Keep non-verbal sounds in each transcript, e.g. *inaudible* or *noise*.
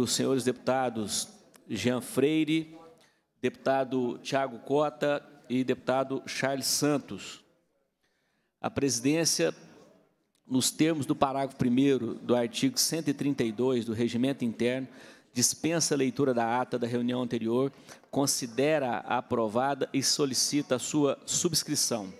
dos senhores deputados Jean Freire, deputado Tiago Cota e deputado Charles Santos. A presidência, nos termos do parágrafo 1 do artigo 132 do Regimento Interno, dispensa a leitura da ata da reunião anterior, considera aprovada e solicita a sua subscrição.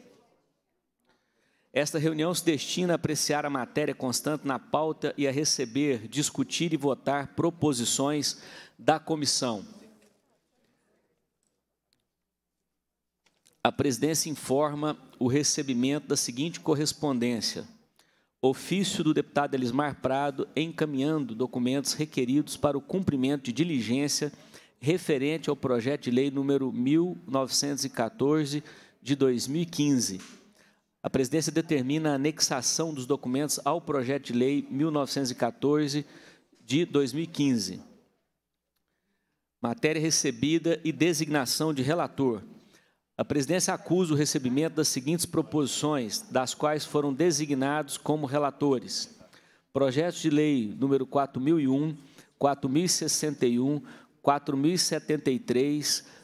Esta reunião se destina a apreciar a matéria constante na pauta e a receber, discutir e votar proposições da comissão. A presidência informa o recebimento da seguinte correspondência: ofício do deputado Elismar Prado encaminhando documentos requeridos para o cumprimento de diligência referente ao projeto de lei número 1914 de 2015 a presidência determina a anexação dos documentos ao projeto de lei 1914 de 2015. Matéria recebida e designação de relator. A presidência acusa o recebimento das seguintes proposições, das quais foram designados como relatores: Projeto de lei número 4001, 4061, 4073,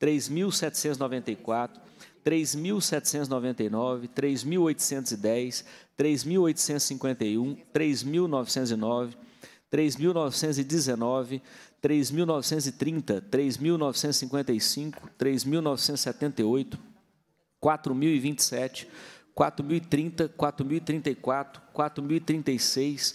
3.794, 3.799, 3.810, 3.851, 3.909, 3.919, 3.930, 3.955, 3.978, 4.027, 4.030, 4.034, 4.036,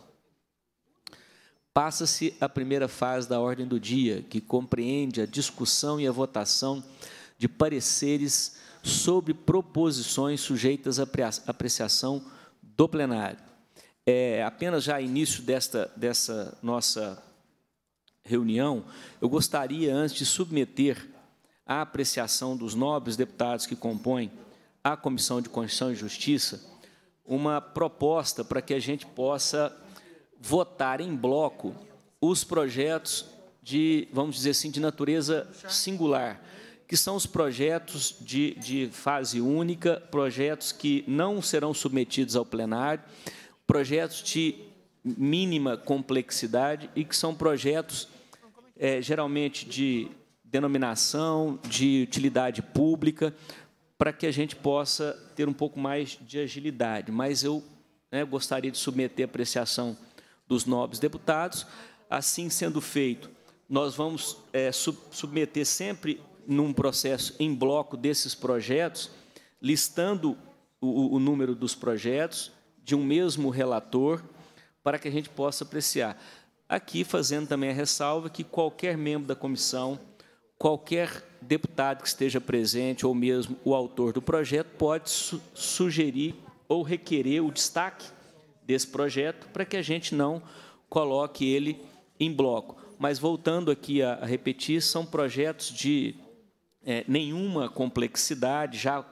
Passa-se a primeira fase da ordem do dia, que compreende a discussão e a votação de pareceres sobre proposições sujeitas à apreciação do plenário. É, apenas já início desta, dessa nossa reunião, eu gostaria, antes de submeter à apreciação dos nobres deputados que compõem a Comissão de Constituição e Justiça, uma proposta para que a gente possa votar em bloco os projetos de, vamos dizer assim, de natureza singular, que são os projetos de, de fase única, projetos que não serão submetidos ao plenário, projetos de mínima complexidade e que são projetos é, geralmente de denominação, de utilidade pública, para que a gente possa ter um pouco mais de agilidade. Mas eu né, gostaria de submeter a apreciação dos nobres deputados. Assim sendo feito, nós vamos é, sub submeter sempre num processo em bloco desses projetos, listando o, o número dos projetos de um mesmo relator, para que a gente possa apreciar. Aqui, fazendo também a ressalva que qualquer membro da comissão, qualquer deputado que esteja presente, ou mesmo o autor do projeto, pode su sugerir ou requerer o destaque desse projeto para que a gente não coloque ele em bloco. Mas, voltando aqui a, repetir, são projetos de é, nenhuma complexidade, já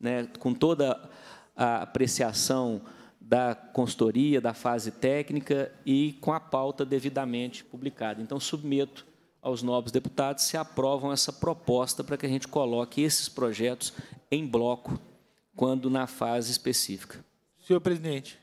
né, com toda a apreciação da consultoria, da fase técnica e com a pauta devidamente publicada. Então, submeto aos nobres deputados se aprovam essa proposta para que a gente coloque esses projetos em bloco, quando na fase específica. Senhor presidente.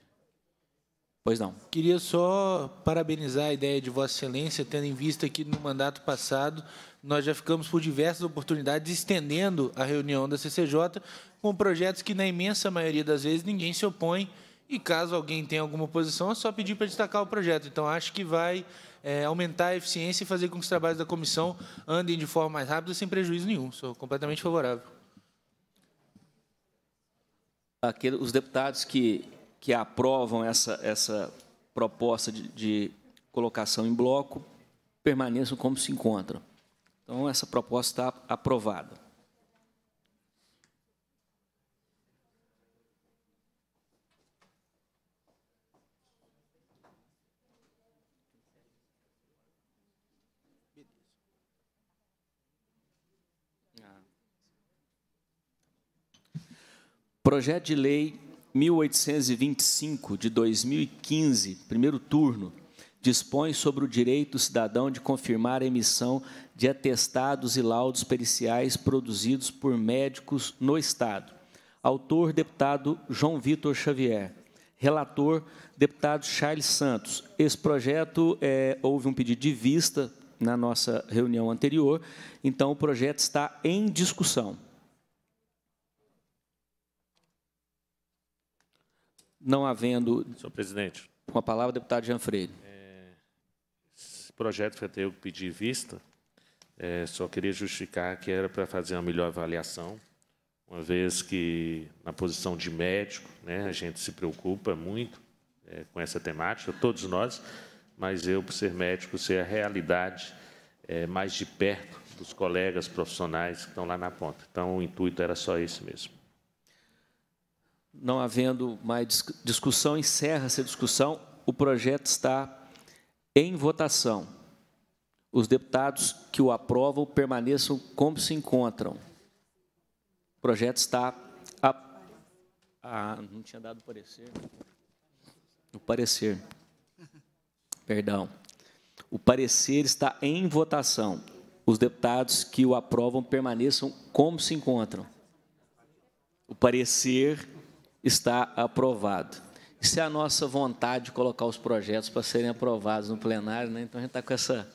Pois não. Queria só parabenizar a ideia de Vossa Excelência, tendo em vista que no mandato passado nós já ficamos por diversas oportunidades estendendo a reunião da CCJ com projetos que, na imensa maioria das vezes, ninguém se opõe. E caso alguém tenha alguma posição, é só pedir para destacar o projeto. Então, acho que vai é, aumentar a eficiência e fazer com que os trabalhos da comissão andem de forma mais rápida, sem prejuízo nenhum. Sou completamente favorável. aqueles os deputados que que aprovam essa, essa proposta de, de colocação em bloco permaneçam como se encontram. Então, essa proposta está aprovada. Projeto de Lei 1825 de 2015, primeiro turno, dispõe sobre o direito do cidadão de confirmar a emissão de atestados e laudos periciais produzidos por médicos no Estado. Autor, deputado João Vitor Xavier. Relator, deputado Charles Santos. Esse projeto é, houve um pedido de vista na nossa reunião anterior, então o projeto está em discussão. Não havendo. Senhor presidente. Com a palavra, deputado Jean Freire. É, esse projeto foi até eu pedi vista, é, só queria justificar que era para fazer uma melhor avaliação, uma vez que, na posição de médico, né, a gente se preocupa muito é, com essa temática, todos nós, mas eu, por ser médico, ser a realidade é, mais de perto dos colegas profissionais que estão lá na ponta. Então, o intuito era só esse mesmo. Não havendo mais discussão, encerra-se a discussão. O projeto está em votação. Os deputados que o aprovam permaneçam como se encontram. O projeto está... A... Ah, não tinha dado parecer. O parecer. Perdão. O parecer está em votação. Os deputados que o aprovam permaneçam como se encontram. O parecer está aprovado. Isso é a nossa vontade de colocar os projetos para serem aprovados no plenário, né? então a gente está com essa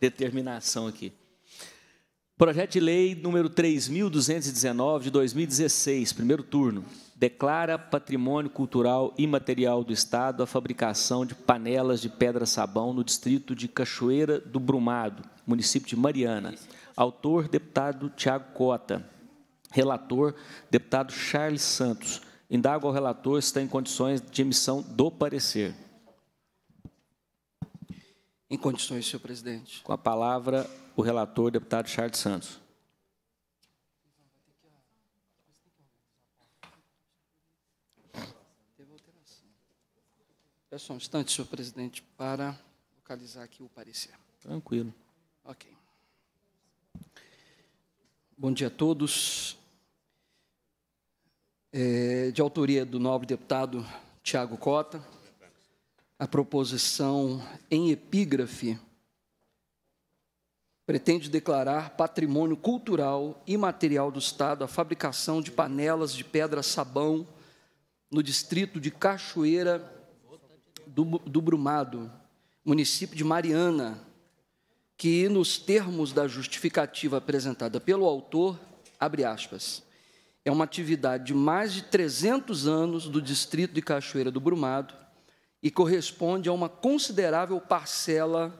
determinação aqui. Projeto de lei número 3.219 de 2016, primeiro turno, declara patrimônio cultural imaterial do Estado a fabricação de panelas de pedra-sabão no distrito de Cachoeira do Brumado, município de Mariana. Autor, deputado Tiago Cota. Relator, deputado Charles Santos. Indago ao relator se está em condições de emissão do parecer. Em condições, senhor presidente. Com a palavra, o relator, deputado Charles Santos. É só um instante, senhor presidente, para localizar aqui o parecer. Tranquilo. Ok. Bom dia a todos é, de autoria do nobre deputado Tiago Cota, a proposição em epígrafe pretende declarar patrimônio cultural e material do Estado a fabricação de panelas de pedra sabão no distrito de Cachoeira do, do Brumado, município de Mariana, que, nos termos da justificativa apresentada pelo autor, abre aspas, é uma atividade de mais de 300 anos do distrito de Cachoeira do Brumado e corresponde a uma considerável parcela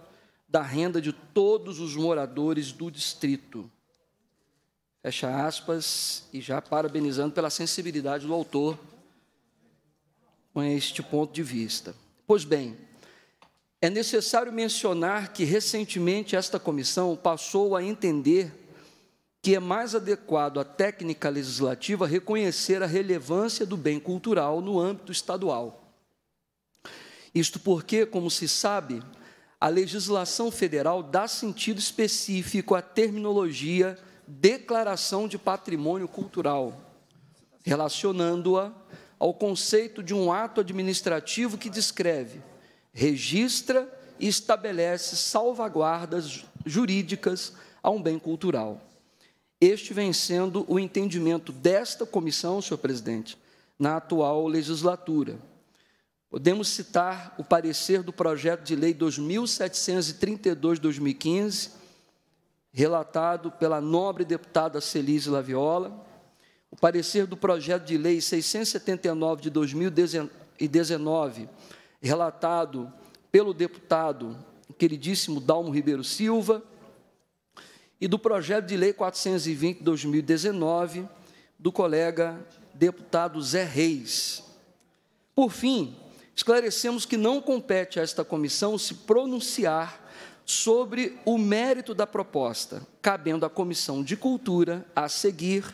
da renda de todos os moradores do distrito. Fecha aspas, e já parabenizando pela sensibilidade do autor com este ponto de vista. Pois bem, é necessário mencionar que recentemente esta comissão passou a entender que é mais adequado à técnica legislativa reconhecer a relevância do bem cultural no âmbito estadual. Isto porque, como se sabe, a legislação federal dá sentido específico à terminologia declaração de patrimônio cultural, relacionando-a ao conceito de um ato administrativo que descreve, registra e estabelece salvaguardas jurídicas a um bem cultural este vem sendo o entendimento desta comissão, senhor presidente, na atual legislatura. Podemos citar o parecer do projeto de lei 2732-2015, relatado pela nobre deputada Celise Laviola, o parecer do projeto de lei 679 de 2019, relatado pelo deputado queridíssimo Dalmo Ribeiro Silva, e do projeto de lei 420/2019 do colega deputado Zé Reis. Por fim, esclarecemos que não compete a esta comissão se pronunciar sobre o mérito da proposta, cabendo à comissão de cultura a seguir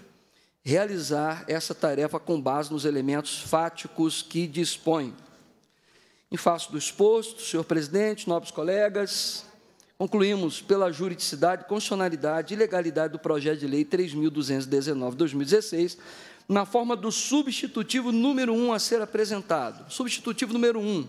realizar essa tarefa com base nos elementos fáticos que dispõe. Em face do exposto, senhor presidente, nobres colegas, Concluímos pela juridicidade, constitucionalidade e legalidade do projeto de lei 3.219-2016, na forma do substitutivo número 1 a ser apresentado. Substitutivo número 1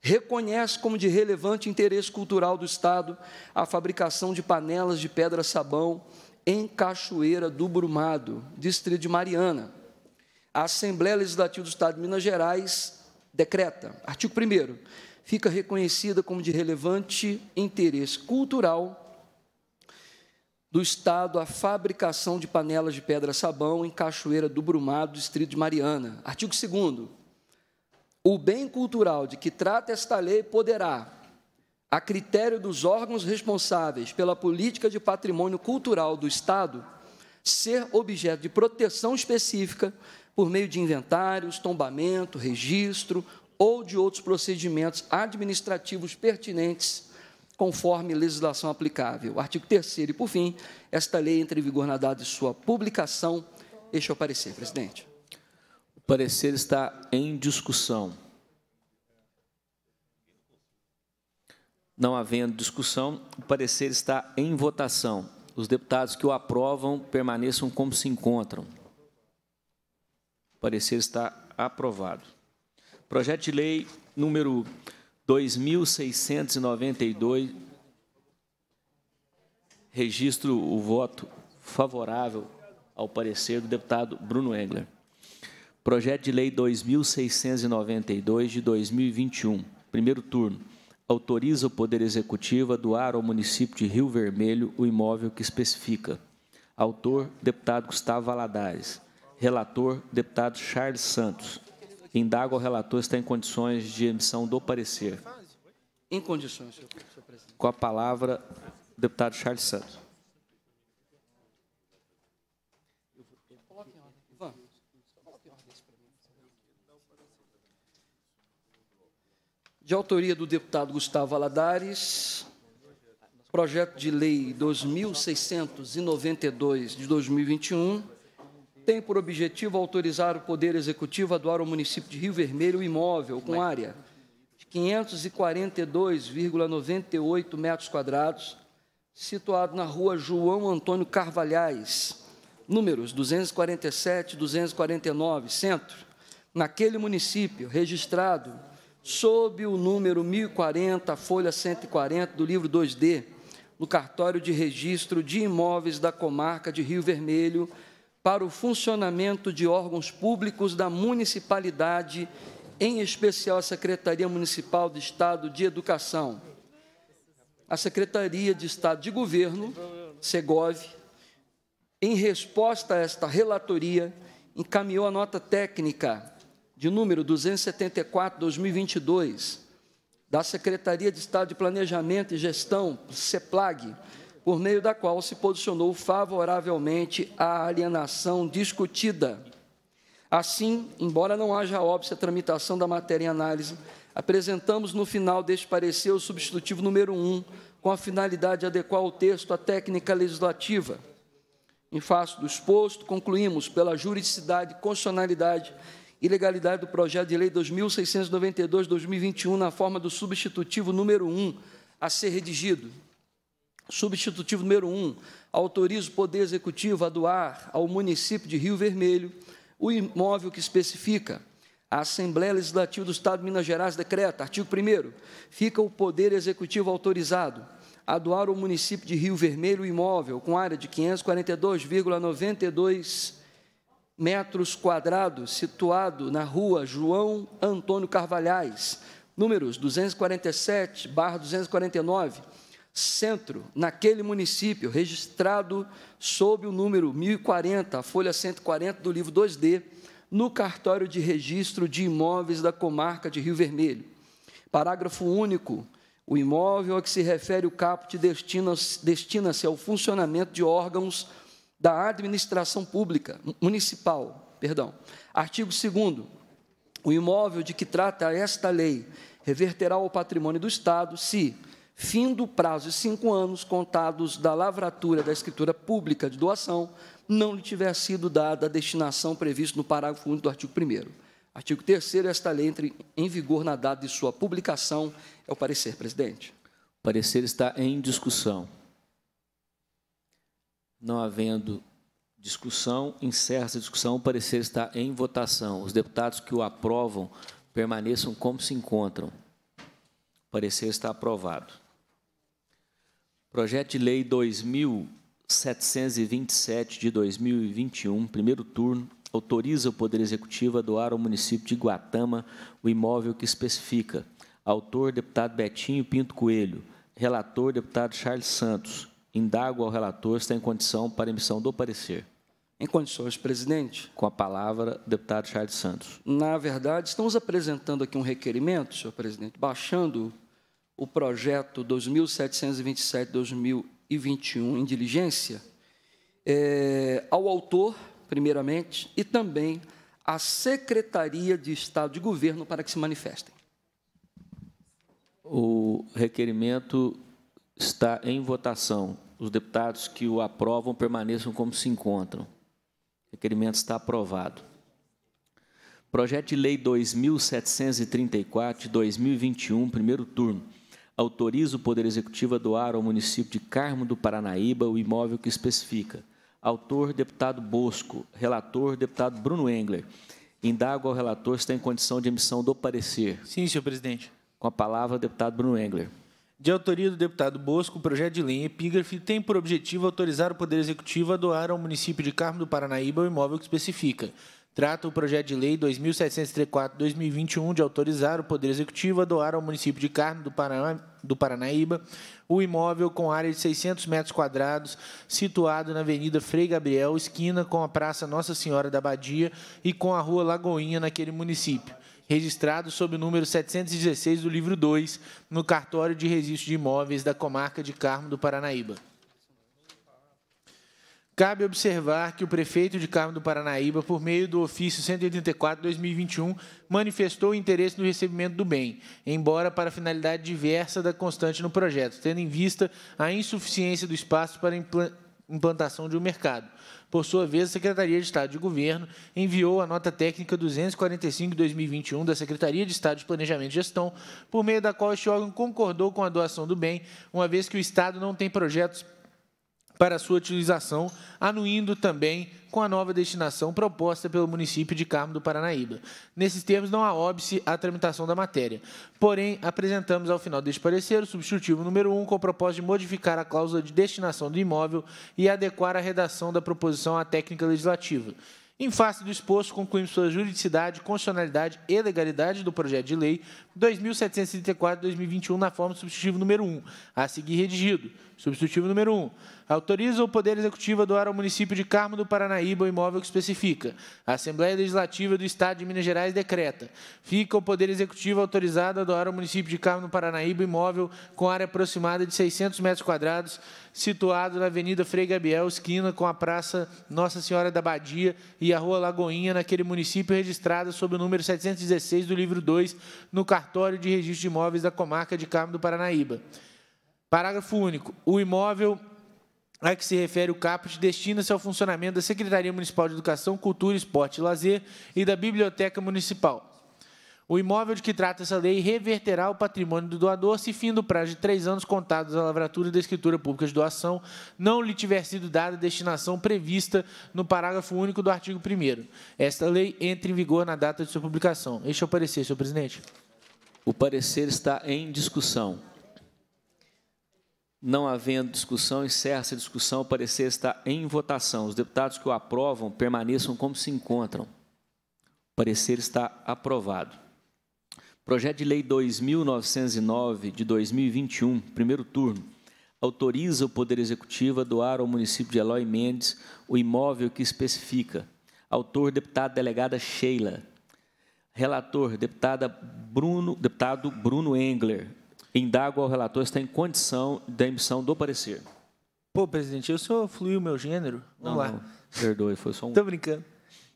reconhece como de relevante interesse cultural do Estado a fabricação de panelas de pedra-sabão em Cachoeira do Brumado, distrito de Mariana. A Assembleia Legislativa do Estado de Minas Gerais decreta, artigo 1 fica reconhecida como de relevante interesse cultural do Estado a fabricação de panelas de pedra-sabão em Cachoeira do Brumado, distrito de Mariana. Artigo 2 O bem cultural de que trata esta lei poderá, a critério dos órgãos responsáveis pela política de patrimônio cultural do Estado, ser objeto de proteção específica por meio de inventários, tombamento, registro, ou de outros procedimentos administrativos pertinentes, conforme legislação aplicável. Artigo 3 e, por fim, esta lei entra em vigor na data de sua publicação. Este é o parecer, presidente. O parecer está em discussão. Não havendo discussão, o parecer está em votação. Os deputados que o aprovam permaneçam como se encontram. O parecer está aprovado. Projeto de lei número 2692. Registro o voto favorável ao parecer do deputado Bruno Engler. Projeto de lei 2692 de 2021, primeiro turno. Autoriza o Poder Executivo a doar ao município de Rio Vermelho o imóvel que especifica. Autor, deputado Gustavo Valadares. Relator, deputado Charles Santos indaga o relator se está em condições de emissão do parecer. Em condições, senhor presidente. Com a palavra, deputado Charles Santos. De autoria do deputado Gustavo Aladares, projeto de lei 2692 de 2021 tem por objetivo autorizar o Poder Executivo a doar ao município de Rio Vermelho o imóvel com área de 542,98 metros quadrados, situado na rua João Antônio Carvalhais, números 247 e 249, centro, naquele município, registrado sob o número 1040, folha 140 do livro 2D, no cartório de registro de imóveis da comarca de Rio Vermelho, para o funcionamento de órgãos públicos da municipalidade, em especial a Secretaria Municipal de Estado de Educação, a Secretaria de Estado de Governo, Segov, em resposta a esta relatoria, encaminhou a nota técnica de número 274/2022 da Secretaria de Estado de Planejamento e Gestão, CEPLAG, por meio da qual se posicionou favoravelmente à alienação discutida. Assim, embora não haja à tramitação da matéria em análise, apresentamos no final deste parecer o substitutivo número 1, com a finalidade de adequar o texto à técnica legislativa. Em face do exposto, concluímos pela juridicidade, constitucionalidade e legalidade do projeto de lei 2692-2021 na forma do substitutivo número 1 a ser redigido. Substitutivo número 1, um, autoriza o Poder Executivo a doar ao município de Rio Vermelho o imóvel que especifica. A Assembleia Legislativa do Estado de Minas Gerais decreta, artigo 1 fica o Poder Executivo autorizado a doar ao município de Rio Vermelho o imóvel com área de 542,92 metros quadrados, situado na rua João Antônio Carvalhais, números 247, barra 249, Centro, naquele município, registrado sob o número 1040, a folha 140 do livro 2D, no cartório de registro de imóveis da comarca de Rio Vermelho. Parágrafo único. O imóvel a que se refere o caput destina-se destina ao funcionamento de órgãos da administração pública municipal, perdão. Artigo 2 O imóvel de que trata esta lei reverterá ao patrimônio do Estado se Fim do prazo de cinco anos contados da lavratura da escritura pública de doação, não lhe tiver sido dada a destinação prevista no parágrafo único do artigo 1 Artigo 3 esta lei entre em vigor na data de sua publicação. É o parecer, presidente. O parecer está em discussão. Não havendo discussão, encerra essa discussão. O parecer está em votação. Os deputados que o aprovam permaneçam como se encontram. O parecer está aprovado. Projeto de Lei 2727 de 2021, primeiro turno, autoriza o Poder Executivo a doar ao município de Guatama o imóvel que especifica. Autor, deputado Betinho Pinto Coelho. Relator, deputado Charles Santos. Indago ao relator se está em condição para emissão do parecer. Em condições, presidente. Com a palavra, deputado Charles Santos. Na verdade, estamos apresentando aqui um requerimento, senhor presidente, baixando o projeto 2727-2021 em diligência, é, ao autor, primeiramente, e também à Secretaria de Estado de Governo para que se manifestem. O requerimento está em votação. Os deputados que o aprovam permaneçam como se encontram. O requerimento está aprovado. Projeto de Lei 2734 de 2021, primeiro turno autoriza o Poder Executivo a doar ao município de Carmo do Paranaíba o imóvel que especifica. Autor, deputado Bosco. Relator, deputado Bruno Engler. Indago ao relator se está em condição de emissão do parecer. Sim, senhor presidente. Com a palavra, deputado Bruno Engler. De autoria do deputado Bosco, o projeto de lei epígrafe tem por objetivo autorizar o Poder Executivo a doar ao município de Carmo do Paranaíba o imóvel que especifica trata o projeto de lei 2734-2021 de autorizar o Poder Executivo a doar ao município de Carmo do, Paraná, do Paranaíba o imóvel com área de 600 metros quadrados, situado na Avenida Frei Gabriel, esquina com a Praça Nossa Senhora da Badia e com a Rua Lagoinha, naquele município, registrado sob o número 716 do livro 2, no cartório de registro de imóveis da comarca de Carmo do Paranaíba. Cabe observar que o prefeito de Carmo do Paranaíba, por meio do ofício 184-2021, manifestou interesse no recebimento do bem, embora para finalidade diversa da constante no projeto, tendo em vista a insuficiência do espaço para implantação de um mercado. Por sua vez, a Secretaria de Estado de Governo enviou a nota técnica 245-2021 da Secretaria de Estado de Planejamento e Gestão, por meio da qual este órgão concordou com a doação do bem, uma vez que o Estado não tem projetos para sua utilização, anuindo também com a nova destinação proposta pelo município de Carmo do Paranaíba. Nesses termos, não há óbice à tramitação da matéria. Porém, apresentamos ao final deste parecer o substitutivo número 1 com o propósito de modificar a cláusula de destinação do imóvel e adequar a redação da proposição à técnica legislativa. Em face do exposto, concluímos sua juridicidade, constitucionalidade e legalidade do projeto de lei 2734-2021 na forma do substitutivo número 1, a seguir redigido. Substitutivo número 1. Autoriza o Poder Executivo a doar ao município de Carmo do Paranaíba o imóvel que especifica. A Assembleia Legislativa do Estado de Minas Gerais decreta. Fica o Poder Executivo autorizado a doar ao município de Carmo do Paranaíba imóvel com área aproximada de 600 metros quadrados, situado na Avenida Frei Gabriel, esquina com a Praça Nossa Senhora da Badia e a Rua Lagoinha, naquele município registrada sob o número 716 do livro 2, no cartório de registro de imóveis da comarca de Carmo do Paranaíba. Parágrafo único. O imóvel a que se refere o caput destina-se ao funcionamento da Secretaria Municipal de Educação, Cultura, Esporte e Lazer e da Biblioteca Municipal. O imóvel de que trata essa lei reverterá ao patrimônio do doador se, fim do prazo de três anos contados da lavratura da escritura pública de doação, não lhe tiver sido dada a destinação prevista no parágrafo único do artigo 1 Esta lei entra em vigor na data de sua publicação. Este é o parecer, senhor presidente. O parecer está em discussão. Não havendo discussão, encerra-se a discussão. O parecer está em votação. Os deputados que o aprovam permaneçam como se encontram. O parecer está aprovado. Projeto de Lei 2909 de 2021, primeiro turno, autoriza o Poder Executivo a doar ao município de Eloy Mendes o imóvel que especifica. Autor, deputada delegada Sheila. Relator, deputada Bruno, deputado Bruno Engler. Indago ao relator se tem condição da emissão do parecer. Pô, presidente, o senhor fluiu o meu gênero. Vamos não, lá. Não, perdoe, foi só *laughs* um. Estou brincando.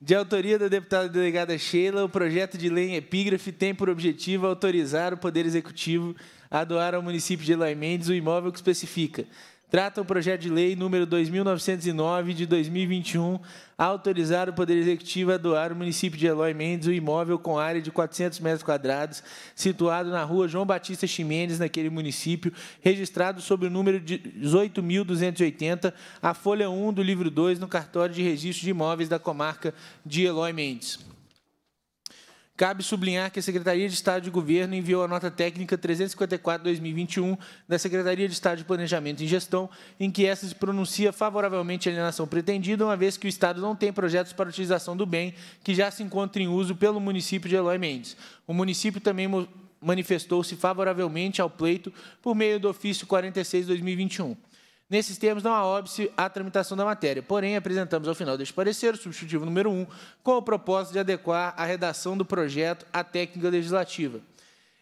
De autoria da deputada delegada Sheila, o projeto de lei em epígrafe tem por objetivo autorizar o Poder Executivo a doar ao município de Eloy Mendes o imóvel que especifica Trata o projeto de lei número 2909 de 2021, a autorizar o Poder Executivo a doar o município de Eloy Mendes o imóvel com área de 400 metros quadrados, situado na rua João Batista Chimenez, naquele município, registrado sob o número 18.280, a folha 1 do livro 2, no cartório de registro de imóveis da comarca de Eloy Mendes. Cabe sublinhar que a Secretaria de Estado de Governo enviou a nota técnica 354-2021 da Secretaria de Estado de Planejamento e Gestão, em que essa se pronuncia favoravelmente à alienação pretendida, uma vez que o Estado não tem projetos para utilização do bem que já se encontra em uso pelo município de Eloy Mendes. O município também manifestou-se favoravelmente ao pleito por meio do ofício 46-2021. Nesses termos, não há óbvio à tramitação da matéria. Porém, apresentamos ao final deste parecer o substitutivo número 1, com o propósito de adequar a redação do projeto à técnica legislativa.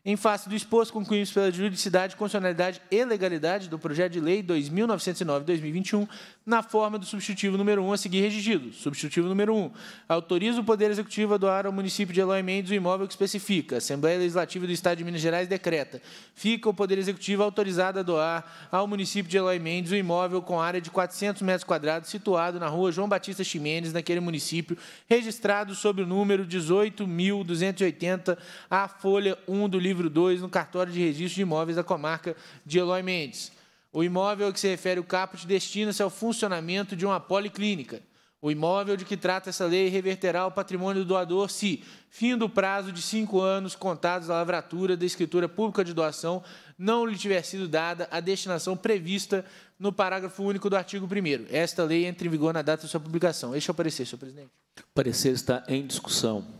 Em face do exposto, concluímos pela juridicidade, constitucionalidade e legalidade do projeto de lei 2909-2021, na forma do substitutivo número 1 a seguir redigido. Substitutivo número 1. Autoriza o Poder Executivo a doar ao município de Eloy Mendes o imóvel que especifica. Assembleia Legislativa do Estado de Minas Gerais decreta. Fica o Poder Executivo autorizado a doar ao município de Eloy Mendes o imóvel com área de 400 metros quadrados, situado na rua João Batista Ximenes, naquele município, registrado sob o número 18.280, a folha 1 do livro livro 2, no cartório de registro de imóveis da comarca de Eloy Mendes. O imóvel a que se refere o caput destina-se ao funcionamento de uma policlínica. O imóvel de que trata essa lei reverterá ao patrimônio do doador se, fim do prazo de cinco anos contados da lavratura da escritura pública de doação, não lhe tiver sido dada a destinação prevista no parágrafo único do artigo 1 Esta lei entra em vigor na data de sua publicação. Este é o parecer, senhor presidente. O parecer está em discussão.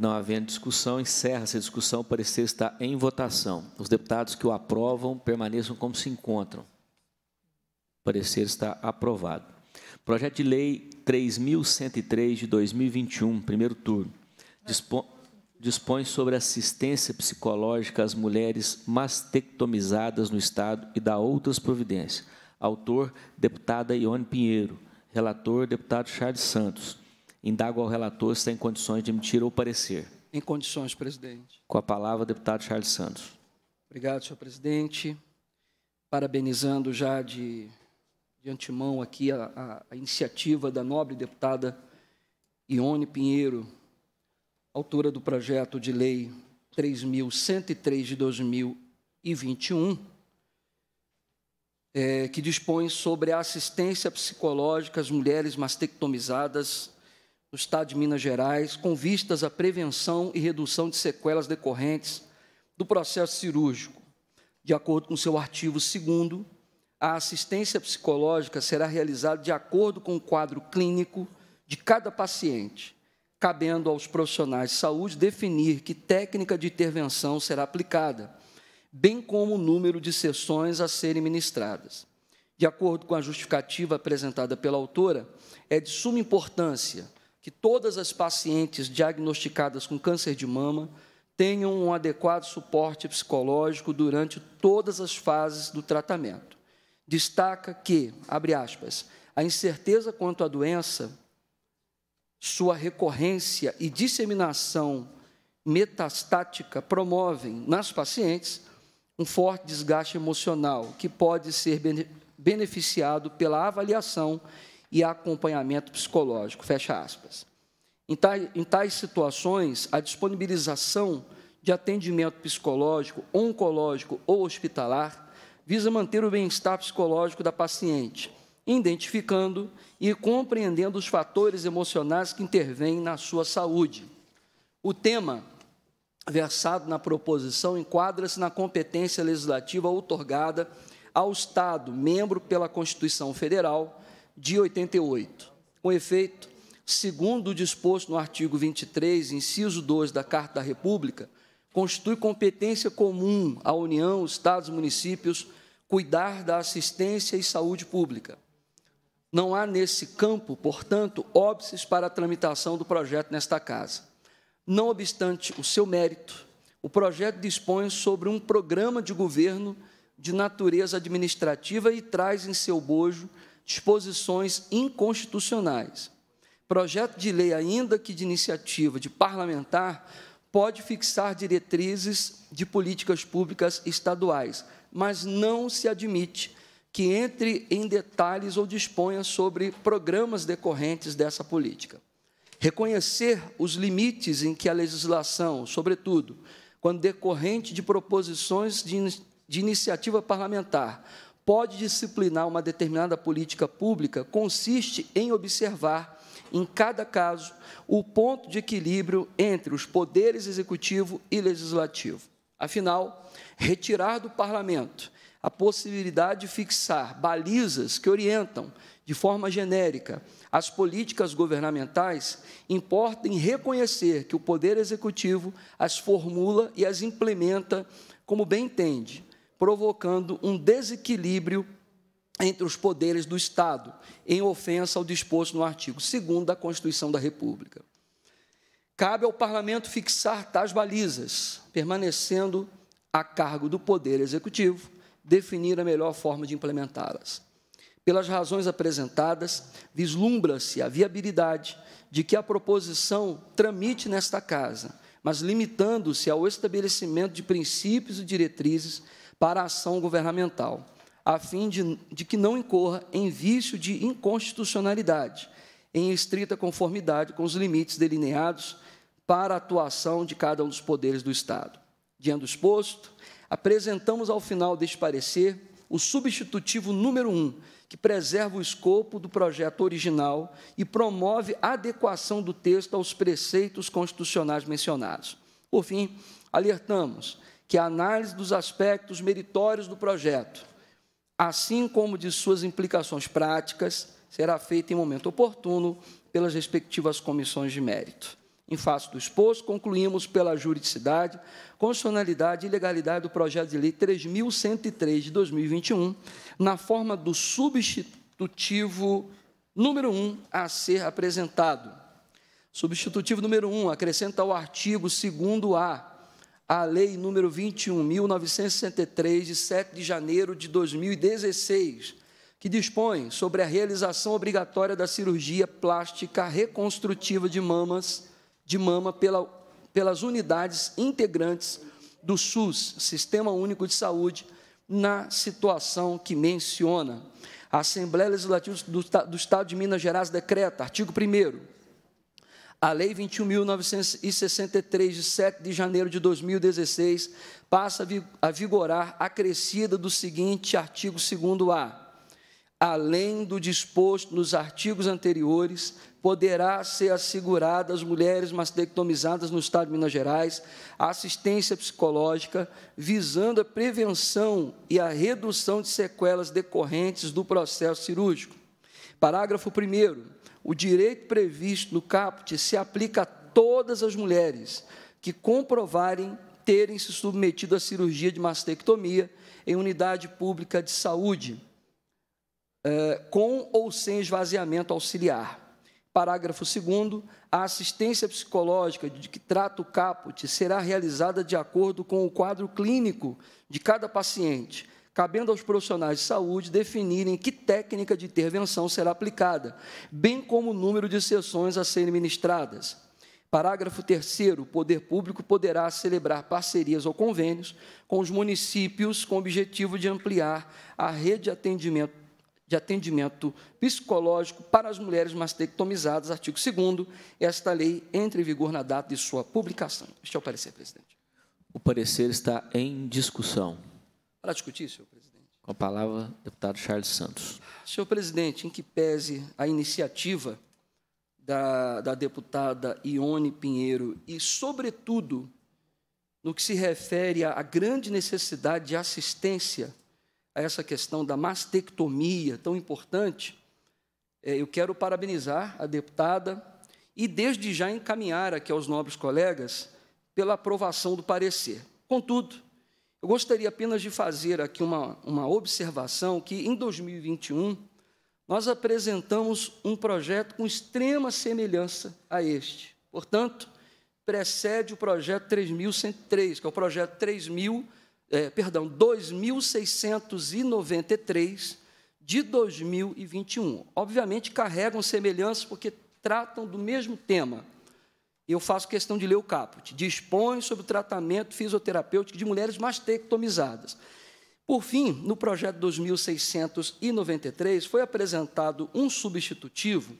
Não havendo discussão, encerra-se a discussão. O parecer está em votação. Os deputados que o aprovam permaneçam como se encontram. O parecer está aprovado. Projeto de Lei 3.103 de 2021, primeiro turno. Dispõe, dispõe sobre assistência psicológica às mulheres mastectomizadas no Estado e dá outras providências. Autor, deputada Ione Pinheiro. Relator, deputado Charles Santos. Indago ao relator se tem condições de emitir ou parecer. Em condições, presidente. Com a palavra, deputado Charles Santos. Obrigado, senhor presidente. Parabenizando já de, de antemão aqui a, a, a iniciativa da nobre deputada Ione Pinheiro, autora do projeto de lei 3.103 de 2021, é, eh, que dispõe sobre a assistência psicológica às mulheres mastectomizadas do Estado de Minas Gerais, com vistas à prevenção e redução de sequelas decorrentes do processo cirúrgico. De acordo com seu artigo 2, a assistência psicológica será realizada de acordo com o quadro clínico de cada paciente, cabendo aos profissionais de saúde definir que técnica de intervenção será aplicada, bem como o número de sessões a serem ministradas. De acordo com a justificativa apresentada pela autora, é de suma importância que todas as pacientes diagnosticadas com câncer de mama tenham um adequado suporte psicológico durante todas as fases do tratamento. Destaca que, abre aspas, a incerteza quanto à doença, sua recorrência e disseminação metastática promovem nas pacientes um forte desgaste emocional que pode ser beneficiado pela avaliação e acompanhamento psicológico. Fecha aspas. Em tais, em tais situações, a disponibilização de atendimento psicológico, oncológico ou hospitalar visa manter o bem-estar psicológico da paciente, identificando e compreendendo os fatores emocionais que intervêm na sua saúde. O tema versado na proposição enquadra-se na competência legislativa outorgada ao Estado, membro pela Constituição Federal, de 88. Com efeito, segundo o disposto no artigo 23, inciso 2 da Carta da República, constitui competência comum à União, Estados e municípios cuidar da assistência e saúde pública. Não há nesse campo, portanto, óbices para a tramitação do projeto nesta Casa. Não obstante o seu mérito, o projeto dispõe sobre um programa de governo de natureza administrativa e traz em seu bojo disposições inconstitucionais. Projeto de lei, ainda que de iniciativa de parlamentar, pode fixar diretrizes de políticas públicas estaduais, mas não se admite que entre em detalhes ou disponha sobre programas decorrentes dessa política. Reconhecer os limites em que a legislação, sobretudo, quando decorrente de proposições de, in de iniciativa parlamentar pode disciplinar uma determinada política pública consiste em observar, em cada caso, o ponto de equilíbrio entre os poderes executivo e legislativo. Afinal, retirar do parlamento a possibilidade de fixar balizas que orientam, de forma genérica, as políticas governamentais, importa em reconhecer que o Poder Executivo as formula e as implementa como bem entende, provocando um desequilíbrio entre os poderes do Estado, em ofensa ao disposto no artigo 2 da Constituição da República. Cabe ao parlamento fixar tais balizas, permanecendo a cargo do poder executivo definir a melhor forma de implementá-las. Pelas razões apresentadas, vislumbra-se a viabilidade de que a proposição tramite nesta casa, mas limitando-se ao estabelecimento de princípios e diretrizes para a ação governamental, a fim de, de que não incorra em vício de inconstitucionalidade, em estrita conformidade com os limites delineados para a atuação de cada um dos poderes do Estado. Diante do exposto, apresentamos ao final deste parecer o substitutivo número 1, um, que preserva o escopo do projeto original e promove a adequação do texto aos preceitos constitucionais mencionados. Por fim, alertamos que a análise dos aspectos meritórios do projeto, assim como de suas implicações práticas, será feita em momento oportuno pelas respectivas comissões de mérito. Em face do exposto, concluímos pela juridicidade, constitucionalidade e legalidade do projeto de lei 3103 de 2021, na forma do substitutivo número 1 a ser apresentado. Substitutivo número 1 acrescenta ao artigo 2 A a Lei número 21.963, de 7 de janeiro de 2016, que dispõe sobre a realização obrigatória da cirurgia plástica reconstrutiva de mamas de mama pela, pelas unidades integrantes do SUS, Sistema Único de Saúde, na situação que menciona. A Assembleia Legislativa do, do Estado de Minas Gerais decreta, artigo 1 a Lei 21.963, de 7 de janeiro de 2016, passa a vigorar acrescida do seguinte artigo 2A. Além do disposto nos artigos anteriores, poderá ser assegurada às mulheres mastectomizadas no Estado de Minas Gerais assistência psicológica visando a prevenção e a redução de sequelas decorrentes do processo cirúrgico. Parágrafo 1 o direito previsto no caput se aplica a todas as mulheres que comprovarem terem se submetido à cirurgia de mastectomia em unidade pública de saúde, eh, com ou sem esvaziamento auxiliar. Parágrafo 2 a assistência psicológica de que trata o caput será realizada de acordo com o quadro clínico de cada paciente, cabendo aos profissionais de saúde definirem que técnica de intervenção será aplicada, bem como o número de sessões a serem ministradas. Parágrafo 3 o poder público poderá celebrar parcerias ou convênios com os municípios com o objetivo de ampliar a rede de atendimento, de atendimento psicológico para as mulheres mastectomizadas, artigo 2 Esta lei entra em vigor na data de sua publicação. Este é o parecer, presidente. O parecer está em discussão. Para discutir, senhor presidente. Com a palavra, deputado Charles Santos. Senhor presidente, em que pese a iniciativa da, da deputada Ione Pinheiro e, sobretudo, no que se refere à grande necessidade de assistência a essa questão da mastectomia tão importante, eh, eu quero parabenizar a deputada e, desde já, encaminhar aqui aos nobres colegas pela aprovação do parecer. Contudo, eu gostaria apenas de fazer aqui uma, uma observação que, em 2021, nós apresentamos um projeto com extrema semelhança a este. Portanto, precede o projeto 3103, que é o projeto 3000, é, perdão, 2693 de 2021. Obviamente carregam semelhanças porque tratam do mesmo tema eu faço questão de ler o caput. Dispõe sobre o tratamento fisioterapêutico de mulheres mastectomizadas. Por fim, no projeto 2693, foi apresentado um substitutivo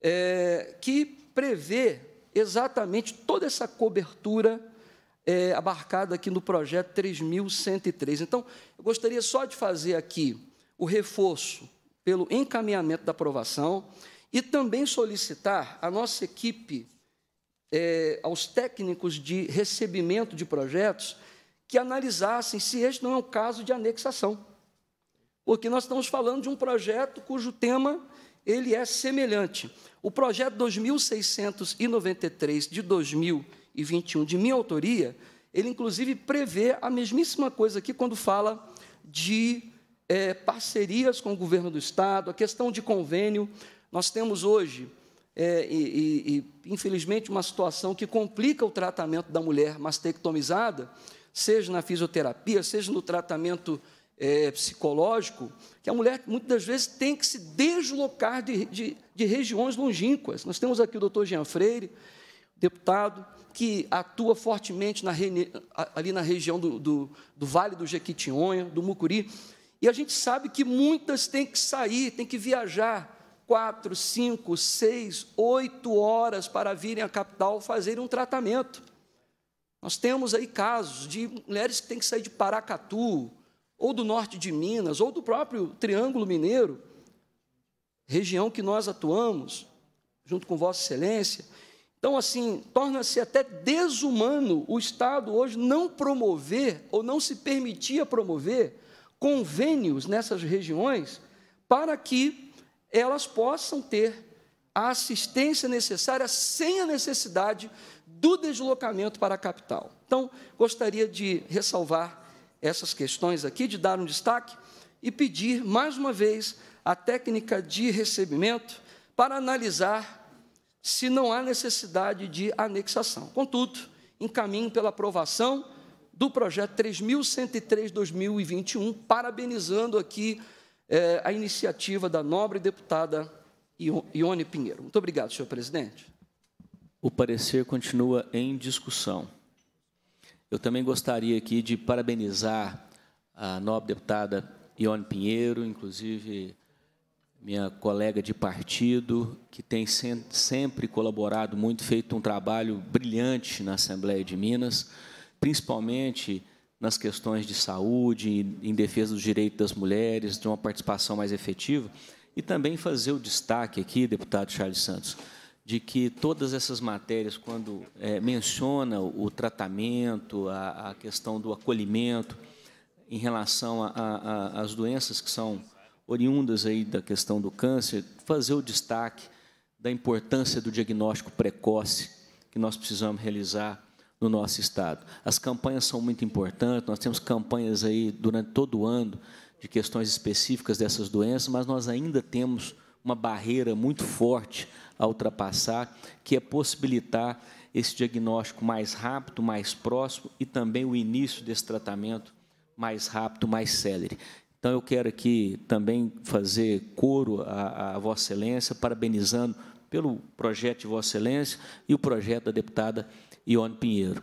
é, que prevê exatamente toda essa cobertura é, abarcada aqui no projeto 3103. Então, eu gostaria só de fazer aqui o reforço pelo encaminhamento da aprovação e também solicitar a nossa equipe é, aos técnicos de recebimento de projetos que analisassem se este não é um caso de anexação. Porque nós estamos falando de um projeto cujo tema ele é semelhante. O projeto 2693 de 2021, de minha autoria, ele inclusive prevê a mesmíssima coisa aqui quando fala de é, parcerias com o governo do Estado, a questão de convênio. Nós temos hoje é, e, e, infelizmente, uma situação que complica o tratamento da mulher mastectomizada, seja na fisioterapia, seja no tratamento é, psicológico, que a mulher muitas das vezes tem que se deslocar de, de, de regiões longínquas. Nós temos aqui o doutor Jean Freire, deputado, que atua fortemente na, ali na região do, do, do Vale do Jequitinhonha, do Mucuri, e a gente sabe que muitas têm que sair, têm que viajar quatro, cinco, seis, oito horas para virem à capital fazerem um tratamento. Nós temos aí casos de mulheres que têm que sair de Paracatu, ou do norte de Minas, ou do próprio Triângulo Mineiro, região que nós atuamos, junto com Vossa Excelência. Então, assim, torna-se até desumano o Estado hoje não promover, ou não se permitir promover, convênios nessas regiões para que elas possam ter a assistência necessária sem a necessidade do deslocamento para a capital. Então, gostaria de ressalvar essas questões aqui, de dar um destaque e pedir mais uma vez a técnica de recebimento para analisar se não há necessidade de anexação. Contudo, encaminho pela aprovação do projeto 3103/2021, parabenizando aqui é, a iniciativa da nobre deputada Ione Pinheiro. Muito obrigado, senhor presidente. O parecer continua em discussão. Eu também gostaria aqui de parabenizar a nobre deputada Ione Pinheiro, inclusive minha colega de partido, que tem sempre colaborado muito, feito um trabalho brilhante na Assembleia de Minas, principalmente nas questões de saúde, em defesa dos direitos das mulheres, de uma participação mais efetiva, e também fazer o destaque aqui, deputado Charles Santos, de que todas essas matérias, quando é, menciona o tratamento, a, a, questão do acolhimento em relação às doenças que são oriundas aí da questão do câncer, fazer o destaque da importância do diagnóstico precoce que nós precisamos realizar no nosso estado. As campanhas são muito importantes, nós temos campanhas aí durante todo o ano de questões específicas dessas doenças, mas nós ainda temos uma barreira muito forte a ultrapassar, que é possibilitar esse diagnóstico mais rápido, mais próximo e também o início desse tratamento mais rápido, mais célere. Então, eu quero aqui também fazer coro à, à Vossa Excelência, parabenizando pelo projeto de Vossa Excelência e o projeto da deputada Ione Pinheiro.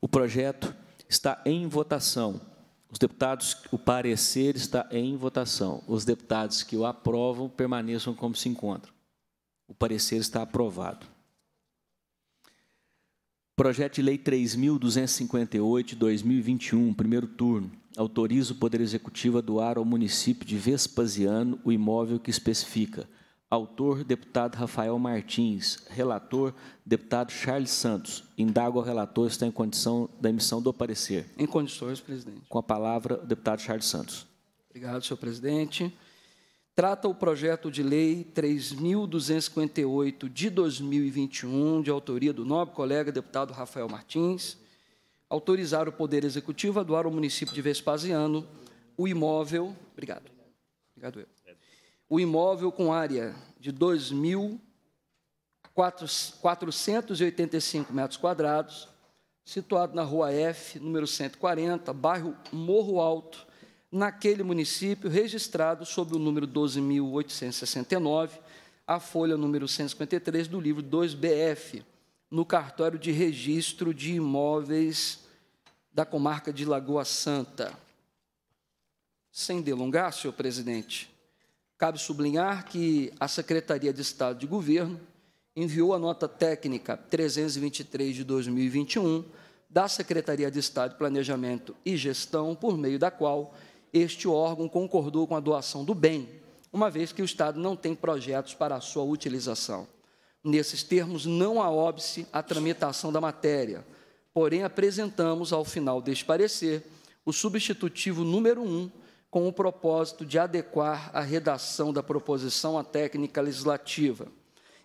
O projeto está em votação. Os deputados, o parecer está em votação. Os deputados que o aprovam permaneçam como se encontram. O parecer está aprovado. Projeto de Lei 3.258 2021, primeiro turno, autoriza o Poder Executivo a doar ao município de Vespasiano o imóvel que especifica – Autor, deputado Rafael Martins. Relator, deputado Charles Santos. Indago ao relator se está em condição da emissão do parecer. Em condições, presidente. Com a palavra, o deputado Charles Santos. Obrigado, senhor presidente. Trata o projeto de lei 3.258 de 2021, de autoria do nobre colega deputado Rafael Martins, autorizar o Poder Executivo a doar ao município de Vespasiano o imóvel. Obrigado. Obrigado eu o imóvel com área de 2.485 metros quadrados, situado na Rua F, número 140, bairro Morro Alto, naquele município, registrado sob o número 12.869, a folha número 153 do livro 2BF, no cartório de registro de imóveis da comarca de Lagoa Santa. Sem delongar, senhor presidente, Cabe sublinhar que a Secretaria de Estado de Governo enviou a nota técnica 323 de 2021 da Secretaria de Estado de Planejamento e Gestão, por meio da qual este órgão concordou com a doação do bem, uma vez que o Estado não tem projetos para a sua utilização. Nesses termos, não há óbice à tramitação da matéria, porém apresentamos, ao final deste parecer, o substitutivo número 1 com o propósito de adequar a redação da proposição à técnica legislativa.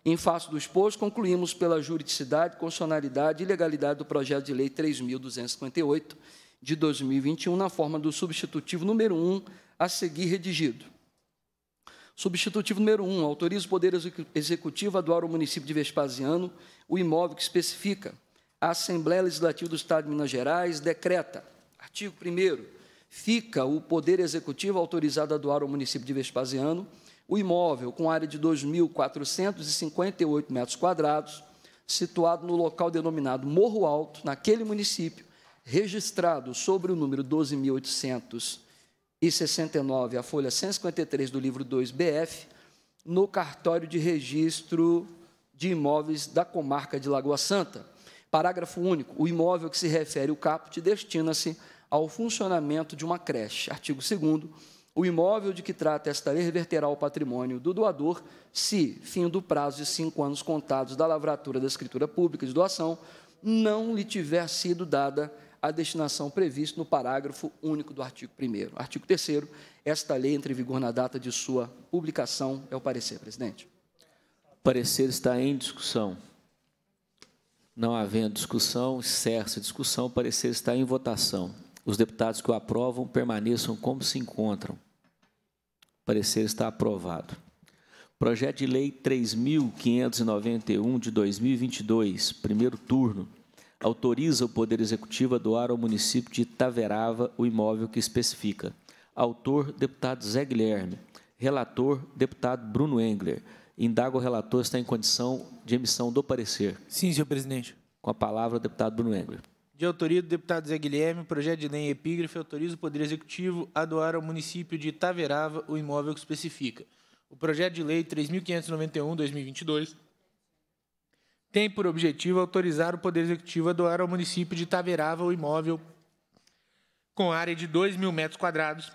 Em face do exposto, concluímos pela juridicidade, constitucionalidade e legalidade do projeto de lei 3.258 de 2021, na forma do substitutivo número 1 a seguir redigido. Substitutivo número 1. Autoriza o Poder Executivo a doar ao município de Vespasiano o imóvel que especifica. A Assembleia Legislativa do Estado de Minas Gerais decreta, artigo 1 fica o Poder Executivo autorizado a doar ao município de Vespasiano o imóvel com área de 2.458 metros quadrados, situado no local denominado Morro Alto, naquele município, registrado sobre o número 12.869, a folha 153 do livro 2 BF, no cartório de registro de imóveis da comarca de Lagoa Santa. Parágrafo único. O imóvel que se refere o caput destina-se ao funcionamento de uma creche. Artigo 2 o imóvel de que trata esta lei reverterá ao patrimônio do doador se, fim do prazo de cinco anos contados da lavratura da escritura pública de doação, não lhe tiver sido dada a destinação prevista no parágrafo único do artigo 1 Artigo 3 esta lei entra em vigor na data de sua publicação. É o parecer, presidente. O parecer está em discussão. Não havendo discussão, encerra-se a discussão, o parecer está em votação. Os deputados que o aprovam permaneçam como se encontram. O parecer está aprovado. Projeto de Lei 3.591 de 2022, primeiro turno, autoriza o Poder Executivo a doar ao município de Itaverava o imóvel que especifica. Autor, deputado Zé Guilherme. Relator, deputado Bruno Engler. Indago o relator está em condição de emissão do parecer. Sim, senhor presidente. Com a palavra, deputado Bruno Engler de autoria do deputado Zé Guilherme, projeto de lei em epígrafe autoriza o Poder Executivo a doar ao município de Itaverava o imóvel que especifica. O projeto de lei 3.591-2022 tem por objetivo autorizar o Poder Executivo a doar ao município de Itaverava o imóvel com área de 2 mil metros quadrados,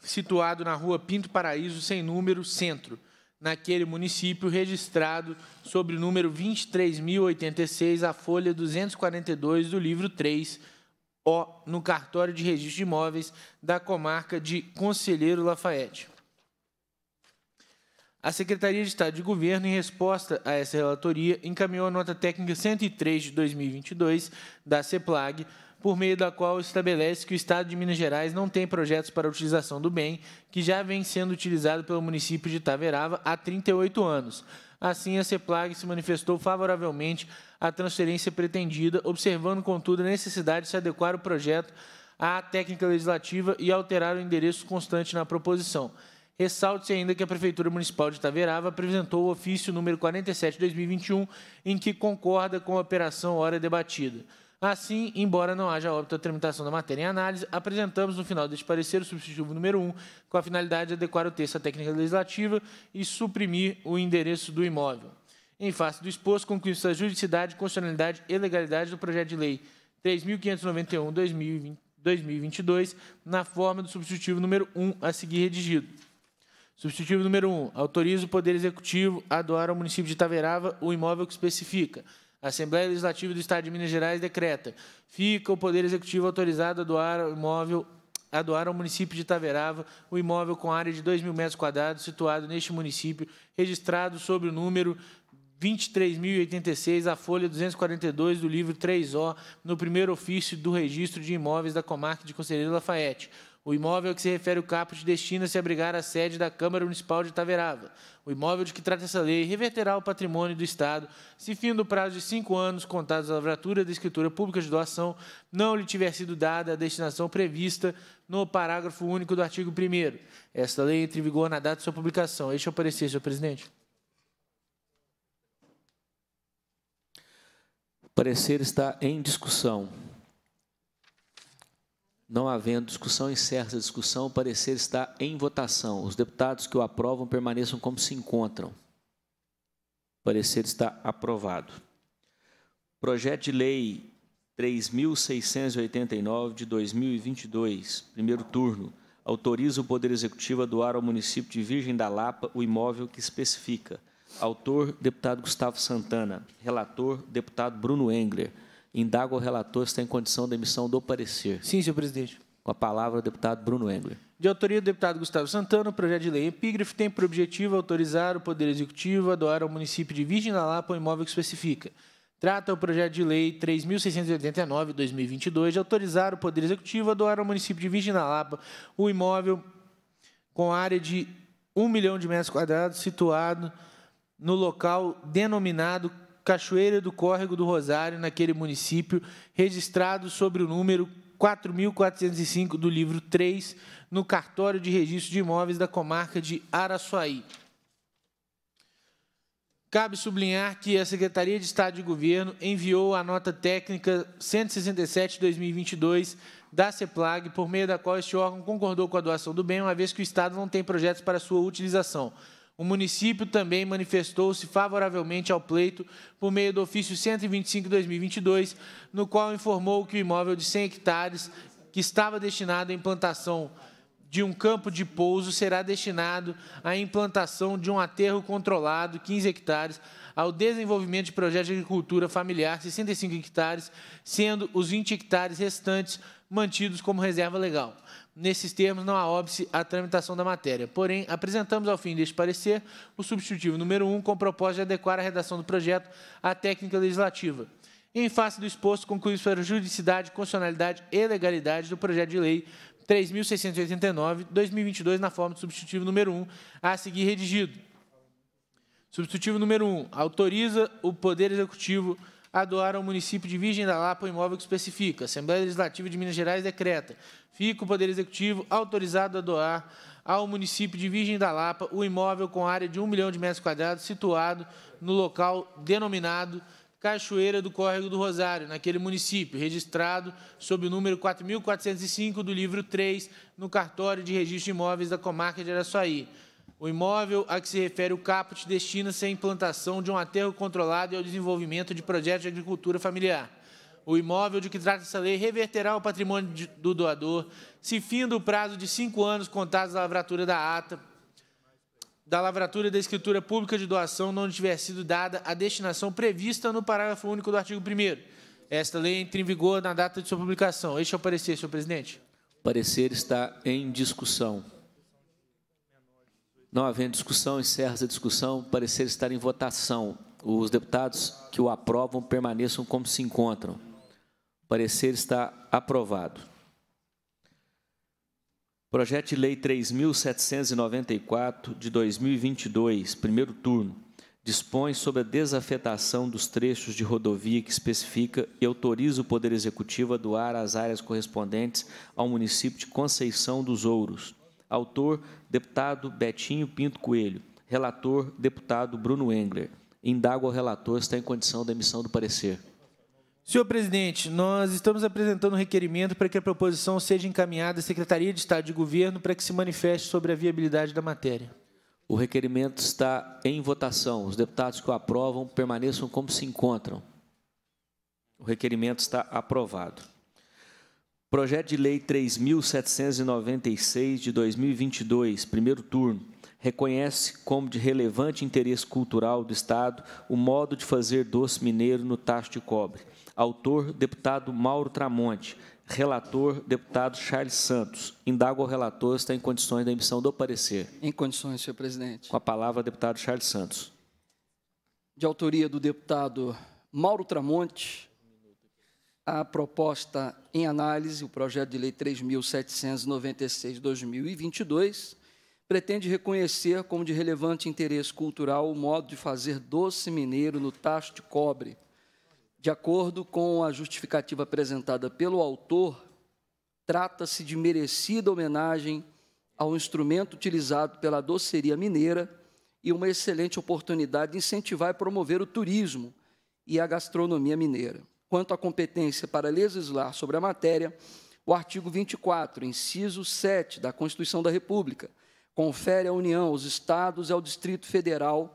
situado na rua Pinto Paraíso, sem número, centro, naquele município registrado sobre o número 23.086, a folha 242 do livro 3, O, no cartório de registro de imóveis da comarca de Conselheiro Lafayette. A Secretaria de Estado de Governo, em resposta a essa relatoria, encaminhou a nota técnica 103 de 2022 da CEPLAG, por meio da qual estabelece que o Estado de Minas Gerais não tem projetos para a utilização do bem, que já vem sendo utilizado pelo município de Taverava há 38 anos. Assim, a CEPLAG se manifestou favoravelmente à transferência pretendida, observando, contudo, a necessidade de se adequar o projeto à técnica legislativa e alterar o endereço constante na proposição. Ressalte-se ainda que a Prefeitura Municipal de Itaverava apresentou o ofício número 47-2021, em que concorda com a operação hora debatida. Assim, embora não haja óbito à tramitação da matéria em análise, apresentamos no final deste parecer o substitutivo número 1, com a finalidade de adequar o texto à técnica legislativa e suprimir o endereço do imóvel. Em face do exposto, concluímos a juridicidade, constitucionalidade e legalidade do projeto de lei 3.591-2022, na forma do substitutivo número 1 a seguir redigido. Substitutivo número 1. Autoriza o Poder Executivo a doar ao município de Taverava o imóvel que especifica. A Assembleia Legislativa do Estado de Minas Gerais decreta: fica o Poder Executivo autorizado a doar o imóvel a doar ao município de Itaverava o imóvel com área de 2 mil metros quadrados situado neste município, registrado sob o número 23.086, a folha 242 do livro 3O, no primeiro ofício do registro de imóveis da comarca de Conselheiro Lafayette. O imóvel a que se refere o caput destina-se a abrigar a sede da Câmara Municipal de Itaverava. O imóvel de que trata essa lei reverterá o patrimônio do Estado, se fim do prazo de cinco anos contados à lavratura da escritura pública de doação não lhe tiver sido dada a destinação prevista no parágrafo único do artigo 1 Esta lei entra em vigor na data de sua publicação. Este é o parecer, senhor presidente. O parecer está em discussão. Não havendo discussão, encerra a discussão. O parecer está em votação. Os deputados que o aprovam permaneçam como se encontram. O parecer está aprovado. Projeto de Lei 3.689 de 2022, primeiro turno, autoriza o Poder Executivo a doar ao município de Virgem da Lapa o imóvel que especifica. Autor, deputado Gustavo Santana. Relator, deputado Bruno Engler. Indaga o relator se tem condição da emissão do parecer. Sim, senhor presidente. Com a palavra, o deputado Bruno Engler. De autoria do deputado Gustavo Santana, o projeto de lei é epígrafe tem por objetivo autorizar o Poder Executivo a doar ao município de Virgem da Lapa o um imóvel que especifica. Trata o projeto de lei 3.689-2022 de autorizar o Poder Executivo a doar ao município de Virgem da Lapa o um imóvel com área de 1 milhão de metros quadrados situado no local denominado Cachoeira do Córrego do Rosário, naquele município, registrado sobre o número 4.405 do livro 3, no cartório de registro de imóveis da comarca de Araçuaí. Cabe sublinhar que a Secretaria de Estado de Governo enviou a nota técnica 167-2022 da CEPLAG, por meio da qual este órgão concordou com a doação do bem, uma vez que o Estado não tem projetos para sua utilização. O município também manifestou-se favoravelmente ao pleito por meio do ofício 125-2022, no qual informou que o imóvel de 100 hectares que estava destinado à implantação de um campo de pouso será destinado à implantação de um aterro controlado, 15 hectares, ao desenvolvimento de projetos de agricultura familiar, 65 hectares, sendo os 20 hectares restantes mantidos como reserva legal nesses termos, não há óbice à tramitação da matéria. Porém, apresentamos ao fim deste parecer o substitutivo número 1 com o propósito de adequar a redação do projeto à técnica legislativa. Em face do exposto, concluímos para a juridicidade, constitucionalidade e legalidade do projeto de lei 3.689-2022 na forma do substitutivo número 1 a seguir redigido. Substitutivo número 1. Autoriza o Poder Executivo a doar ao município de Virgem da Lapa o imóvel que especifica. A Assembleia Legislativa de Minas Gerais decreta. Fica o Poder Executivo autorizado a doar ao município de Virgem da Lapa o imóvel com área de 1 milhão de metros quadrados situado no local denominado Cachoeira do Córrego do Rosário, naquele município, registrado sob o número 4.405 do livro 3, no cartório de registro de imóveis da comarca de Araçuaí. O imóvel a que se refere o caput destina-se à implantação de um aterro controlado e ao desenvolvimento de projetos de agricultura familiar. O imóvel de que trata essa lei reverterá o patrimônio do doador, se findo o prazo de cinco anos contados da lavratura da ata, da lavratura da escritura pública de doação, não tiver sido dada a destinação prevista no parágrafo único do artigo 1 Esta lei entra em vigor na data de sua publicação. Este é o parecer, senhor presidente. O parecer está em discussão. Não havendo discussão, encerra-se a discussão. Parecer estar em votação. Os deputados que o aprovam permaneçam como se encontram. Parecer está aprovado. Projeto de Lei 3.794, de 2022, primeiro turno, dispõe sobre a desafetação dos trechos de rodovia que especifica e autoriza o Poder Executivo a doar as áreas correspondentes ao município de Conceição dos Ouros, Autor, deputado Betinho Pinto Coelho. Relator, deputado Bruno Engler. Indago ao relator se está em condição da emissão do parecer. Senhor presidente, nós estamos apresentando um requerimento para que a proposição seja encaminhada à Secretaria de Estado de Governo para que se manifeste sobre a viabilidade da matéria. O requerimento está em votação. Os deputados que o aprovam permaneçam como se encontram. O requerimento está aprovado. Projeto de Lei 3.796 de 2022, primeiro turno, reconhece como de relevante interesse cultural do Estado o modo de fazer doce mineiro no tacho de cobre. Autor, deputado Mauro Tramonte. Relator, deputado Charles Santos. Indago ao relator se está em condições da emissão do parecer. Em condições, senhor presidente. Com a palavra, deputado Charles Santos. De autoria do deputado Mauro Tramonte, a proposta em análise, o projeto de lei 3796/2022, pretende reconhecer como de relevante interesse cultural o modo de fazer doce mineiro no tacho de cobre. De acordo com a justificativa apresentada pelo autor, trata-se de merecida homenagem ao instrumento utilizado pela doceria mineira e uma excelente oportunidade de incentivar e promover o turismo e a gastronomia mineira quanto à competência para legislar sobre a matéria, o artigo 24, inciso 7 da Constituição da República, confere à União, aos Estados e ao Distrito Federal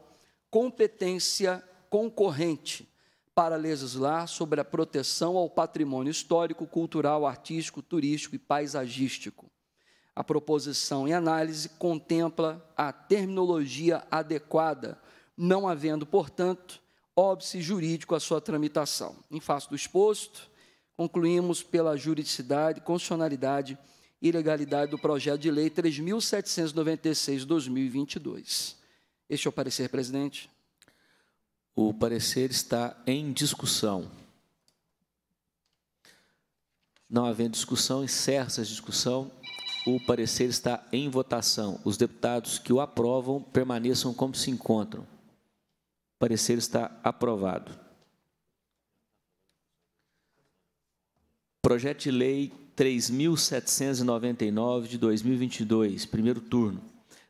competência concorrente para legislar sobre a proteção ao patrimônio histórico, cultural, artístico, turístico e paisagístico. A proposição em análise contempla a terminologia adequada, não havendo, portanto, óbice jurídico à sua tramitação. Em face do exposto, concluímos pela juridicidade, constitucionalidade e legalidade do projeto de lei 3796/2022. Este é o parecer, presidente. O parecer está em discussão. Não havendo discussão, encerra-se a discussão. O parecer está em votação. Os deputados que o aprovam permaneçam como se encontram parecer está aprovado. Projeto de Lei 3.799 de 2022, primeiro turno,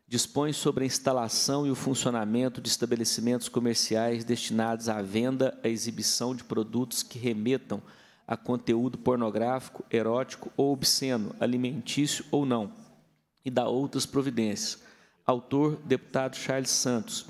dispõe sobre a instalação e o funcionamento de estabelecimentos comerciais destinados à venda, à exibição de produtos que remetam a conteúdo pornográfico, erótico ou obsceno, alimentício ou não, e dá outras providências. Autor, deputado Charles Santos.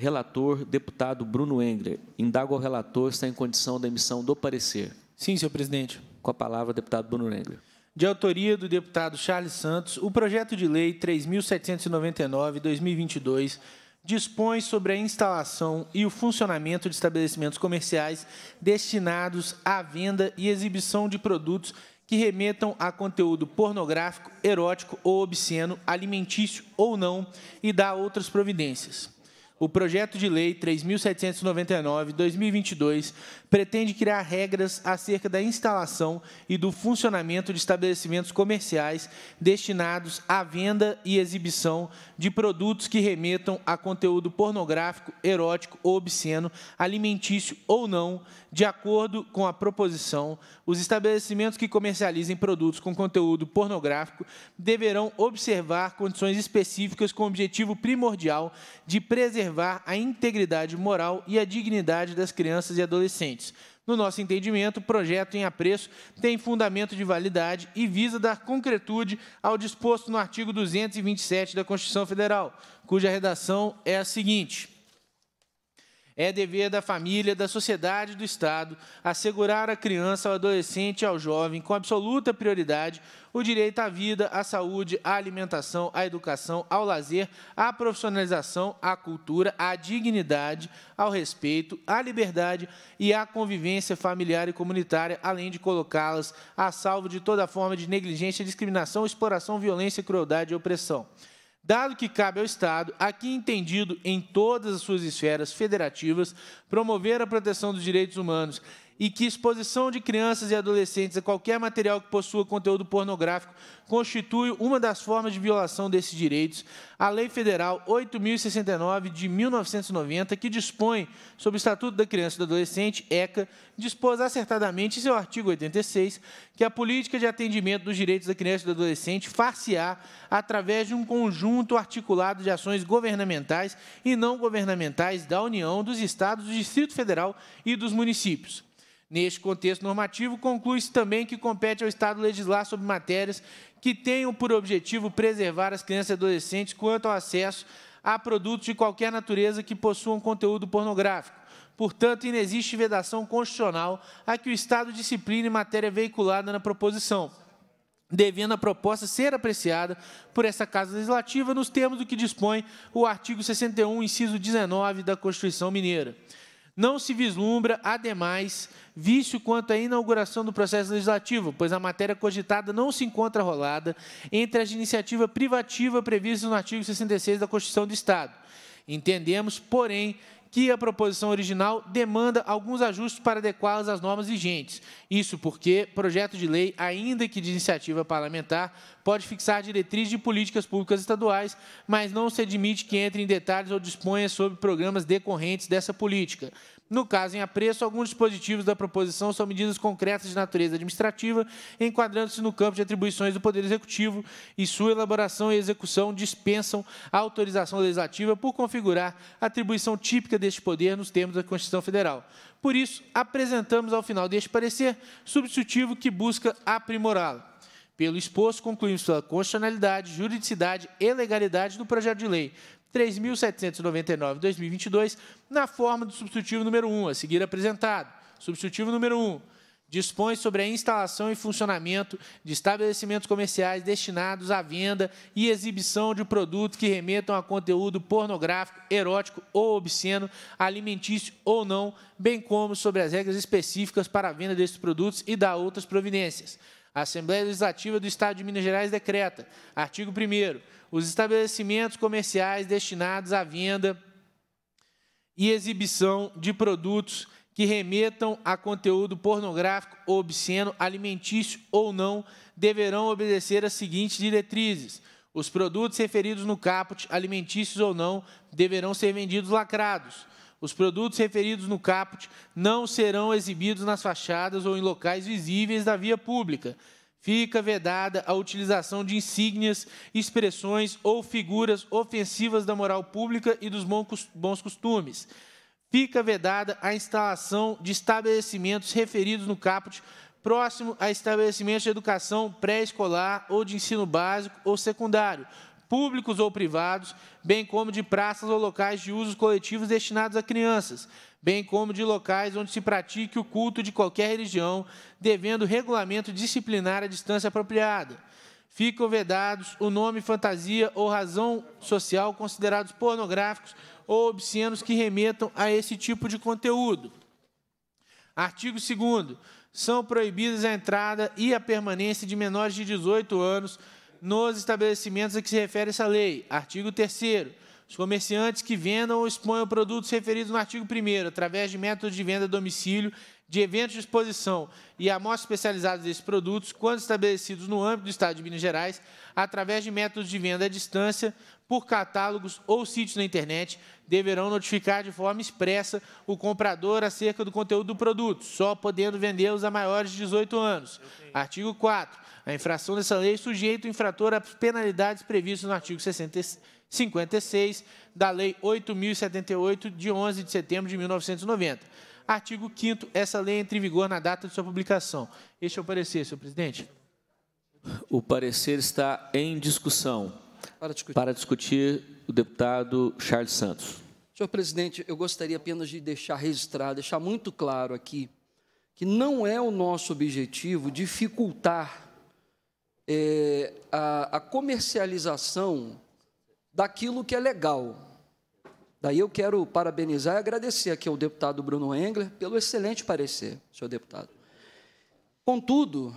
Relator, deputado Bruno Engler. Indago ao relator se está em condição da emissão do parecer. Sim, senhor presidente. Com a palavra, deputado Bruno Engler. De autoria do deputado Charles Santos, o projeto de lei 3.799-2022 dispõe sobre a instalação e o funcionamento de estabelecimentos comerciais destinados à venda e exibição de produtos que remetam a conteúdo pornográfico, erótico ou obsceno, alimentício ou não, e dá outras providências. O projeto de lei 3799/2022 pretende criar regras acerca da instalação e do funcionamento de estabelecimentos comerciais destinados à venda e exibição de produtos que remetam a conteúdo pornográfico, erótico ou obsceno, alimentício ou não, de acordo com a proposição. Os estabelecimentos que comercializem produtos com conteúdo pornográfico deverão observar condições específicas com o objetivo primordial de preservar preservar a integridade moral e a dignidade das crianças e adolescentes. No nosso entendimento, o projeto em apreço tem fundamento de validade e visa dar concretude ao disposto no artigo 227 da Constituição Federal, cuja redação é a seguinte: é dever da família, da sociedade e do Estado assegurar à criança, ao adolescente e ao jovem, com absoluta prioridade, o direito à vida, à saúde, à alimentação, à educação, ao lazer, à profissionalização, à cultura, à dignidade, ao respeito, à liberdade e à convivência familiar e comunitária, além de colocá-las a salvo de toda forma de negligência, discriminação, exploração, violência, crueldade e opressão dado que cabe ao Estado, aqui entendido em todas as suas esferas federativas, promover a proteção dos direitos humanos e que exposição de crianças e adolescentes a qualquer material que possua conteúdo pornográfico constitui uma das formas de violação desses direitos, a Lei Federal 8.069, de 1990, que dispõe sobre o Estatuto da Criança e do Adolescente, ECA, dispôs acertadamente, em seu artigo 86, que a política de atendimento dos direitos da criança e do adolescente far-se-á através de um conjunto articulado de ações governamentais e não governamentais da União, dos Estados, do Distrito Federal e dos municípios. Neste contexto normativo, conclui-se também que compete ao Estado legislar sobre matérias que tenham por objetivo preservar as crianças e adolescentes quanto ao acesso a produtos de qualquer natureza que possuam conteúdo pornográfico. Portanto, inexiste vedação constitucional a que o Estado discipline matéria veiculada na proposição devendo a proposta ser apreciada por essa Casa Legislativa nos termos do que dispõe o artigo 61, inciso 19 da Constituição Mineira. Não se vislumbra, ademais, vício quanto à inauguração do processo legislativo, pois a matéria cogitada não se encontra rolada entre as iniciativas privativas previstas no artigo 66 da Constituição do Estado. Entendemos, porém, que a proposição original demanda alguns ajustes para adequá-las às normas vigentes. Isso porque projeto de lei, ainda que de iniciativa parlamentar, pode fixar diretrizes de políticas públicas estaduais, mas não se admite que entre em detalhes ou disponha sobre programas decorrentes dessa política. No caso em apreço, alguns dispositivos da proposição são medidas concretas de natureza administrativa, enquadrando-se no campo de atribuições do Poder Executivo, e sua elaboração e execução dispensam a autorização legislativa por configurar a atribuição típica deste poder nos termos da Constituição Federal. Por isso, apresentamos ao final deste parecer substitutivo que busca aprimorá-lo. Pelo exposto, concluímos pela constitucionalidade, juridicidade e legalidade do projeto de lei, 3.799 2022, na forma do substitutivo número 1, a seguir apresentado. Substitutivo número 1 dispõe sobre a instalação e funcionamento de estabelecimentos comerciais destinados à venda e exibição de produtos que remetam a conteúdo pornográfico, erótico ou obsceno, alimentício ou não, bem como sobre as regras específicas para a venda desses produtos e da outras providências. A Assembleia Legislativa do Estado de Minas Gerais decreta, artigo 1 os estabelecimentos comerciais destinados à venda e exibição de produtos que remetam a conteúdo pornográfico, ou obsceno, alimentício ou não, deverão obedecer às seguintes diretrizes. Os produtos referidos no caput, alimentícios ou não, deverão ser vendidos lacrados. Os produtos referidos no caput não serão exibidos nas fachadas ou em locais visíveis da via pública fica vedada a utilização de insígnias, expressões ou figuras ofensivas da moral pública e dos bons costumes. Fica vedada a instalação de estabelecimentos referidos no caput próximo a estabelecimentos de educação pré-escolar ou de ensino básico ou secundário, públicos ou privados, bem como de praças ou locais de usos coletivos destinados a crianças, bem como de locais onde se pratique o culto de qualquer religião, devendo regulamento disciplinar a distância apropriada. Ficam vedados o nome, fantasia ou razão social considerados pornográficos ou obscenos que remetam a esse tipo de conteúdo. Artigo 2 São proibidas a entrada e a permanência de menores de 18 anos nos estabelecimentos a que se refere essa lei. Artigo 3 os comerciantes que vendam ou exponham produtos referidos no artigo 1 através de métodos de venda a domicílio, de eventos de exposição e amostras especializadas desses produtos, quando estabelecidos no âmbito do Estado de Minas Gerais, através de métodos de venda à distância, por catálogos ou sítios na internet deverão notificar de forma expressa o comprador acerca do conteúdo do produto, só podendo vendê-los a maiores de 18 anos. Artigo 4. A infração dessa lei sujeita o infrator às penalidades previstas no artigo 56 da Lei 8.078, de 11 de setembro de 1990. Artigo 5 Essa lei entra em vigor na data de sua publicação. Este é o parecer, senhor presidente. O parecer está em discussão. Para discutir. Para discutir o deputado Charles Santos. Senhor presidente, eu gostaria apenas de deixar registrado, deixar muito claro aqui, que não é o nosso objetivo dificultar é, a, a comercialização daquilo que é legal. Daí eu quero parabenizar e agradecer aqui ao deputado Bruno Engler pelo excelente parecer, senhor deputado. Contudo,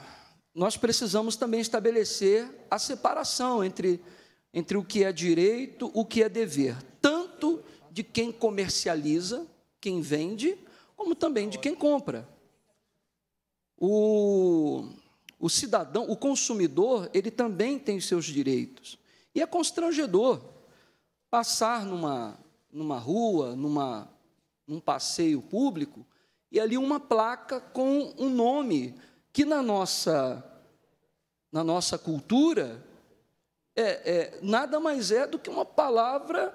nós precisamos também estabelecer a separação entre entre o que é direito, o que é dever, tanto de quem comercializa, quem vende, como também de quem compra. O, o cidadão, o consumidor, ele também tem seus direitos. E é constrangedor passar numa, numa rua, numa, num passeio público, e ali uma placa com um nome que na nossa, na nossa cultura é, é, nada mais é do que uma palavra,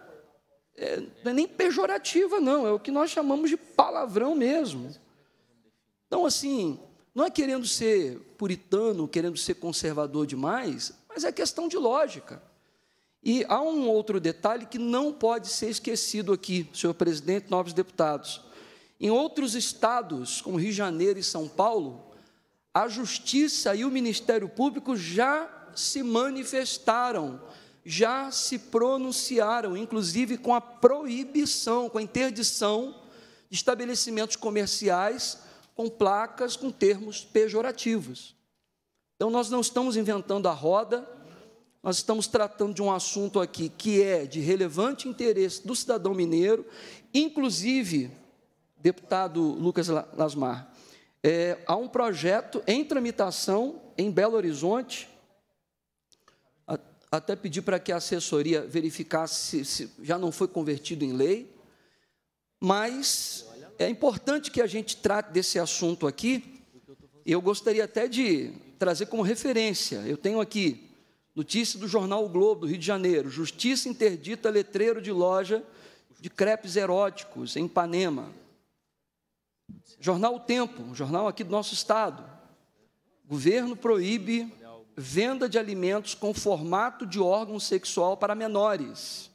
é, não é nem pejorativa, não, é o que nós chamamos de palavrão mesmo. Então, assim, não é querendo ser puritano, querendo ser conservador demais, mas é questão de lógica. E há um outro detalhe que não pode ser esquecido aqui, senhor presidente, novos deputados. Em outros estados, como Rio de Janeiro e São Paulo, a Justiça e o Ministério Público já se manifestaram, já se pronunciaram, inclusive com a proibição, com a interdição de estabelecimentos comerciais com placas com termos pejorativos. Então, nós não estamos inventando a roda, nós estamos tratando de um assunto aqui que é de relevante interesse do cidadão mineiro, inclusive, deputado Lucas Lasmar, é, há um projeto em tramitação em Belo Horizonte até pedi para que a assessoria verificasse se já não foi convertido em lei, mas é importante que a gente trate desse assunto aqui. Eu gostaria até de trazer como referência. Eu tenho aqui notícia do jornal o Globo do Rio de Janeiro: Justiça interdita letreiro de loja de crepes eróticos em Ipanema. Jornal O Tempo, um jornal aqui do nosso estado. Governo proíbe venda de alimentos com formato de órgão sexual para menores.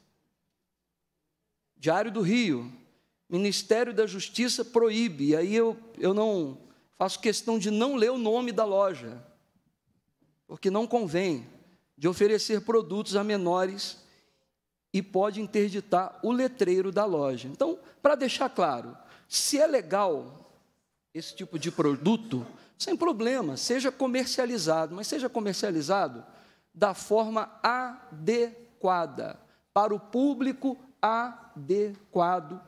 Diário do Rio, Ministério da Justiça proíbe. E aí eu, eu não faço questão de não ler o nome da loja, porque não convém de oferecer produtos a menores e pode interditar o letreiro da loja. Então, para deixar claro, se é legal esse tipo de produto, sem problema, seja comercializado, mas seja comercializado da forma adequada, para o público adequado.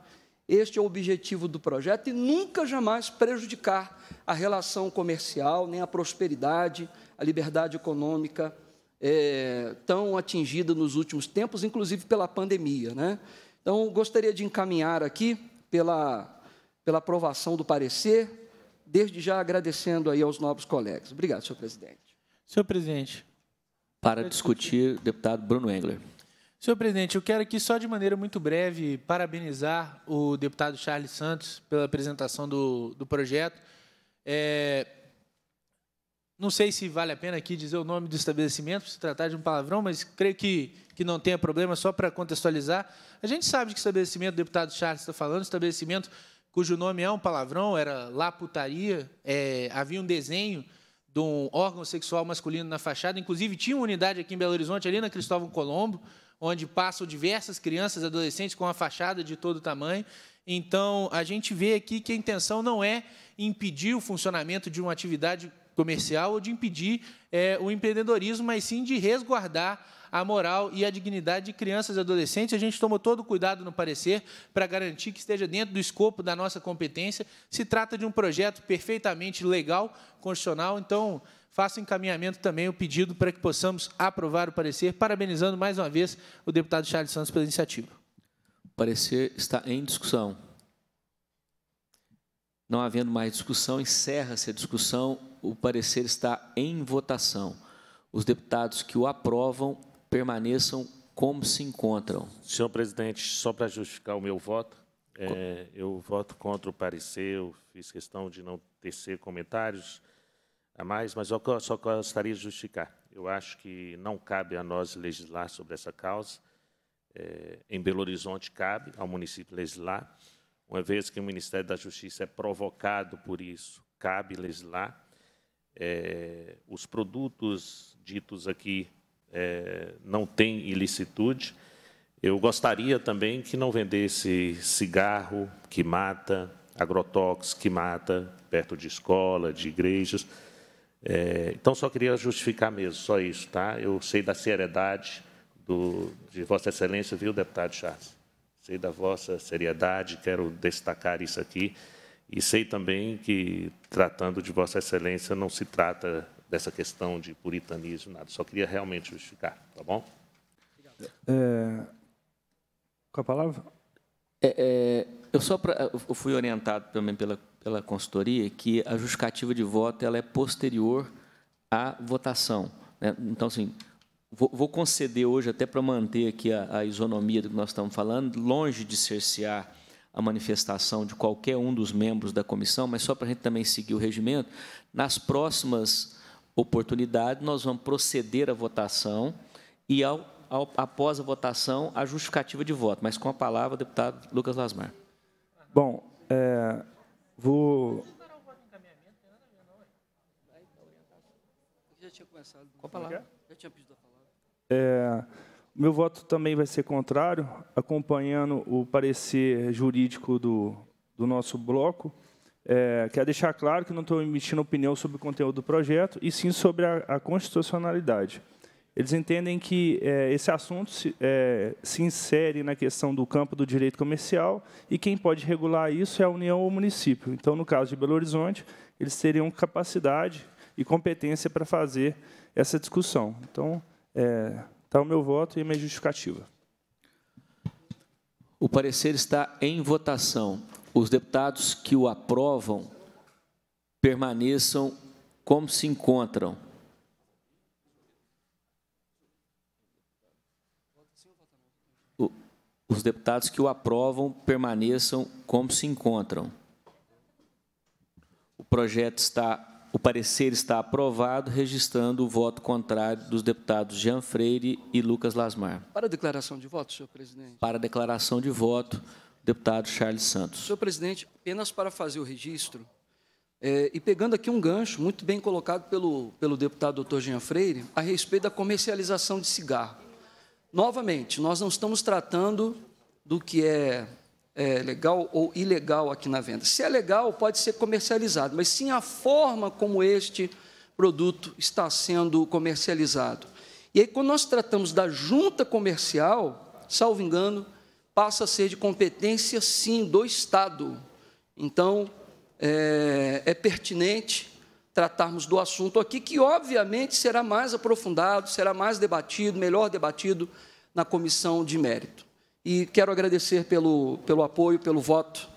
Este é o objetivo do projeto e nunca jamais prejudicar a relação comercial, nem a prosperidade, a liberdade econômica é, tão atingida nos últimos tempos, inclusive pela pandemia. Né? Então, gostaria de encaminhar aqui pela, pela aprovação do parecer desde já agradecendo aí aos novos colegas. Obrigado, senhor presidente. Senhor presidente. Para discutir, deputado Bruno Engler. Senhor presidente, eu quero aqui só de maneira muito breve parabenizar o deputado Charles Santos pela apresentação do, do projeto. É, não sei se vale a pena aqui dizer o nome do estabelecimento, se tratar de um palavrão, mas creio que, que não tenha problema, só para contextualizar. A gente sabe de que estabelecimento o deputado Charles está falando, estabelecimento cujo nome é um palavrão, era laputaria É, havia um desenho de um órgão sexual masculino na fachada. Inclusive, tinha uma unidade aqui em Belo Horizonte, ali na Cristóvão Colombo, onde passam diversas crianças e adolescentes com a fachada de todo tamanho. Então, a gente vê aqui que a intenção não é impedir o funcionamento de uma atividade comercial ou de impedir é, o empreendedorismo, mas sim de resguardar a moral e a dignidade de crianças e adolescentes. A gente tomou todo o cuidado no parecer para garantir que esteja dentro do escopo da nossa competência. Se trata de um projeto perfeitamente legal, constitucional, então faço encaminhamento também o pedido para que possamos aprovar o parecer, parabenizando mais uma vez o deputado Charles Santos pela iniciativa. O parecer está em discussão. Não havendo mais discussão, encerra-se a discussão. O parecer está em votação. Os deputados que o aprovam permaneçam como se encontram. Senhor presidente, só para justificar o meu voto, é, eu voto contra o parecer, eu fiz questão de não tecer comentários a mais, mas eu só gostaria de justificar. Eu acho que não cabe a nós legislar sobre essa causa. É, em Belo Horizonte cabe ao município legislar, uma vez que o Ministério da Justiça é provocado por isso, cabe legislar. É, os produtos ditos aqui é, não tem ilicitude. Eu gostaria também que não vendesse cigarro que mata, agrotóxico que mata, perto de escola, de igrejas. É, então, só queria justificar mesmo, só isso, tá? Eu sei da seriedade do, de Vossa Excelência, viu, deputado Charles? Sei da vossa seriedade, quero destacar isso aqui. E sei também que, tratando de Vossa Excelência, não se trata dessa questão de puritanismo, nada. Só queria realmente justificar, tá bom? É, com a palavra? É, é, eu só pra, eu fui orientado também pela, pela consultoria que a justificativa de voto ela é posterior à votação. Né? Então, assim, vou, vou, conceder hoje, até para manter aqui a, a, isonomia do que nós estamos falando, longe de cercear a manifestação de qualquer um dos membros da comissão, mas só para a gente também seguir o regimento, nas próximas oportunidade, nós vamos proceder à votação e, ao, ao, após a votação, a justificativa de voto. Mas com a palavra, deputado Lucas Lasmar. Bom, é, vou... Já tinha começado. Qual palavra? Já tinha pedido a palavra. É, meu voto também vai ser contrário, acompanhando o parecer jurídico do, do nosso bloco. É, quero deixar claro que não estou emitindo opinião sobre o conteúdo do projeto, e sim sobre a, a constitucionalidade. Eles entendem que é, esse assunto se, é, se, insere na questão do campo do direito comercial e quem pode regular isso é a União ou o município. Então, no caso de Belo Horizonte, eles teriam capacidade e competência para fazer essa discussão. Então, está é, o meu voto e a minha justificativa. O parecer está em votação os deputados que o aprovam permaneçam como se encontram. Os deputados que o aprovam permaneçam como se encontram. O projeto está, o parecer está aprovado, registrando o voto contrário dos deputados Jean Freire e Lucas Lasmar. Para a declaração de voto, senhor presidente. Para a declaração de voto, deputado Charles Santos. Senhor presidente, apenas para fazer o registro, é, e pegando aqui um gancho muito bem colocado pelo, pelo deputado doutor Jean Freire, a respeito da comercialização de cigarro. Novamente, nós não estamos tratando do que é, é legal ou ilegal aqui na venda. Se é legal, pode ser comercializado, mas sim a forma como este produto está sendo comercializado. E aí, quando nós tratamos da junta comercial, salvo engano, passa a ser de competência, sim, do Estado. Então, é, é pertinente tratarmos do assunto aqui, que obviamente será mais aprofundado, será mais debatido, melhor debatido na comissão de mérito. E quero agradecer pelo, pelo apoio, pelo voto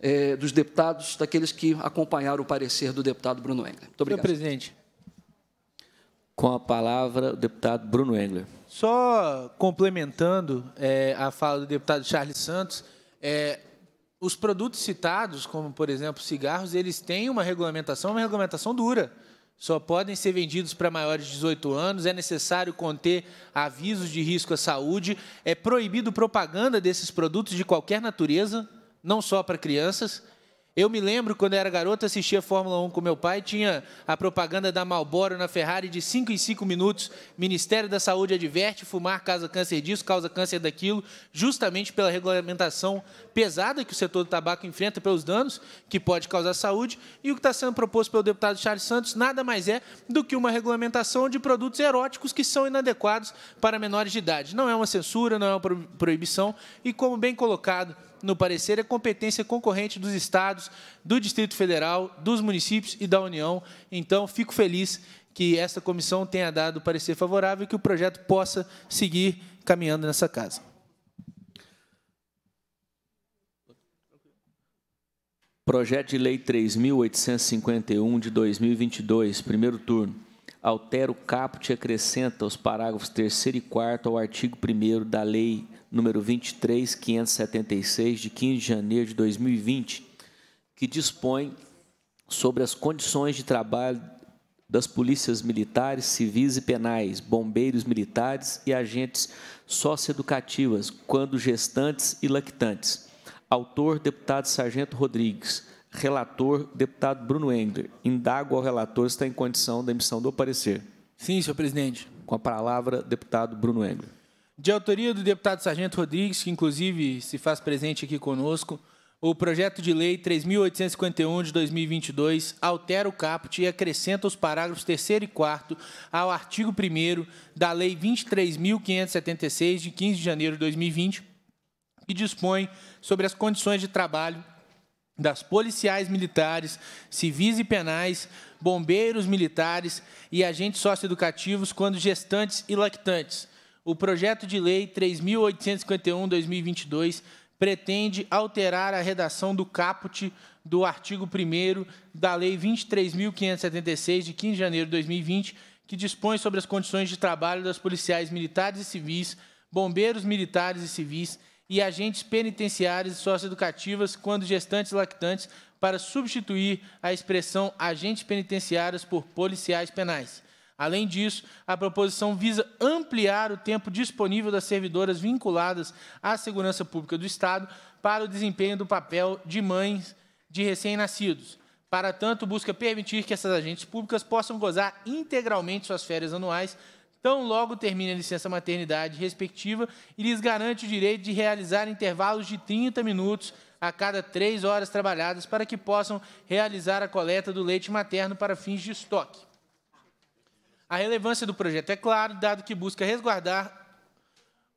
é, dos deputados, daqueles que acompanharam o parecer do deputado Bruno Engler. Muito obrigado. Senhor presidente, com a palavra o deputado Bruno Engler. Só complementando é, a fala do deputado Charles Santos, é, os produtos citados, como por exemplo cigarros, eles têm uma regulamentação, uma regulamentação dura. Só podem ser vendidos para maiores de 18 anos, é necessário conter avisos de risco à saúde, é proibido propaganda desses produtos de qualquer natureza, não só para crianças. Eu me lembro quando eu era garoto, assistia a Fórmula 1 com meu pai, tinha a propaganda da Marlboro na Ferrari de 5 em 5 minutos. Ministério da Saúde adverte: fumar causa câncer disso, causa câncer daquilo, justamente pela regulamentação pesada que o setor do tabaco enfrenta, pelos danos que pode causar à saúde. E o que está sendo proposto pelo deputado Charles Santos nada mais é do que uma regulamentação de produtos eróticos que são inadequados para menores de idade. Não é uma censura, não é uma proibição, e como bem colocado no parecer, é competência concorrente dos estados, do Distrito Federal, dos municípios e da União. Então, fico feliz que esta comissão tenha dado parecer favorável e que o projeto possa seguir caminhando nessa casa. Projeto de Lei 3.851 de 2022, primeiro turno. Altera o caput e acrescenta os parágrafos 3 e 4 ao artigo 1 da Lei número 23576, de 15 de janeiro de 2020, que dispõe sobre as condições de trabalho das polícias militares, civis e penais, bombeiros militares e agentes socioeducativas, quando gestantes e lactantes. Autor, deputado Sargento Rodrigues. Relator, deputado Bruno Engler. Indago ao relator se está em condição da emissão do parecer. Sim, senhor presidente. Com a palavra, deputado Bruno Engler de autoria do deputado Sargento Rodrigues, que inclusive se faz presente aqui conosco, o projeto de lei 3.851 de 2022 altera o caput e acrescenta os parágrafos 3 e 4 ao artigo 1 da Lei 23.576, de 15 de janeiro de 2020, que dispõe sobre as condições de trabalho das policiais militares, civis e penais, bombeiros militares e agentes socioeducativos quando gestantes e lactantes o projeto de lei 3851/2022 pretende alterar a redação do caput do artigo 1 da Lei 23.576, de 15 de janeiro de 2020, que dispõe sobre as condições de trabalho das policiais militares e civis, bombeiros militares e civis e agentes penitenciários e socioeducativas quando gestantes e lactantes, para substituir a expressão agentes penitenciários por policiais penais. Além disso, a proposição visa ampliar o tempo disponível das servidoras vinculadas à segurança pública do Estado para o desempenho do papel de mães de recém-nascidos. Para tanto, busca permitir que essas agentes públicas possam gozar integralmente suas férias anuais, tão logo termine a licença maternidade respectiva, e lhes garante o direito de realizar intervalos de 30 minutos a cada três horas trabalhadas para que possam realizar a coleta do leite materno para fins de estoque. A relevância do projeto é claro, dado que busca resguardar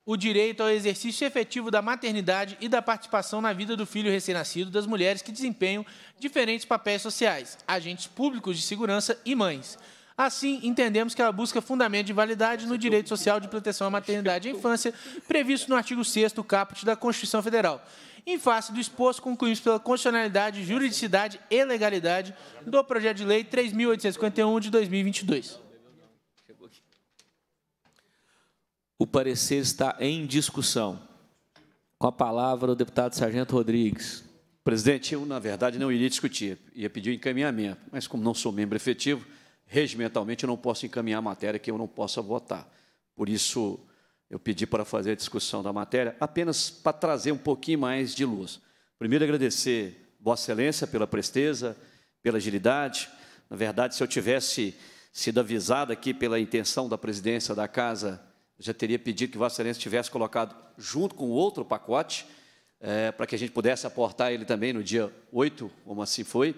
o direito ao exercício efetivo da maternidade e da participação na vida do filho recém-nascido das mulheres que desempenham diferentes papéis sociais, agentes públicos de segurança e mães. Assim, entendemos que ela busca fundamento de validade no direito social de proteção à maternidade e à infância, previsto no artigo 6 do caput da Constituição Federal. Em face do exposto, concluímos pela constitucionalidade, juridicidade e legalidade do projeto de lei 3.851 de 2022. O parecer está em discussão. Com a palavra o deputado Sargento Rodrigues. Presidente, eu, na verdade, não iria discutir, ia pedir um encaminhamento, mas como não sou membro efetivo, regimentalmente eu não posso encaminhar a matéria que eu não possa votar. Por isso, eu pedi para fazer a discussão da matéria, apenas para trazer um pouquinho mais de luz. Primeiro, agradecer Vossa Excelência pela presteza, pela agilidade. Na verdade, se eu tivesse sido avisado aqui pela intenção da presidência da Casa já teria pedido que Vossa Excelência tivesse colocado junto com outro pacote, é, para que a gente pudesse aportar ele também no dia 8, como assim foi.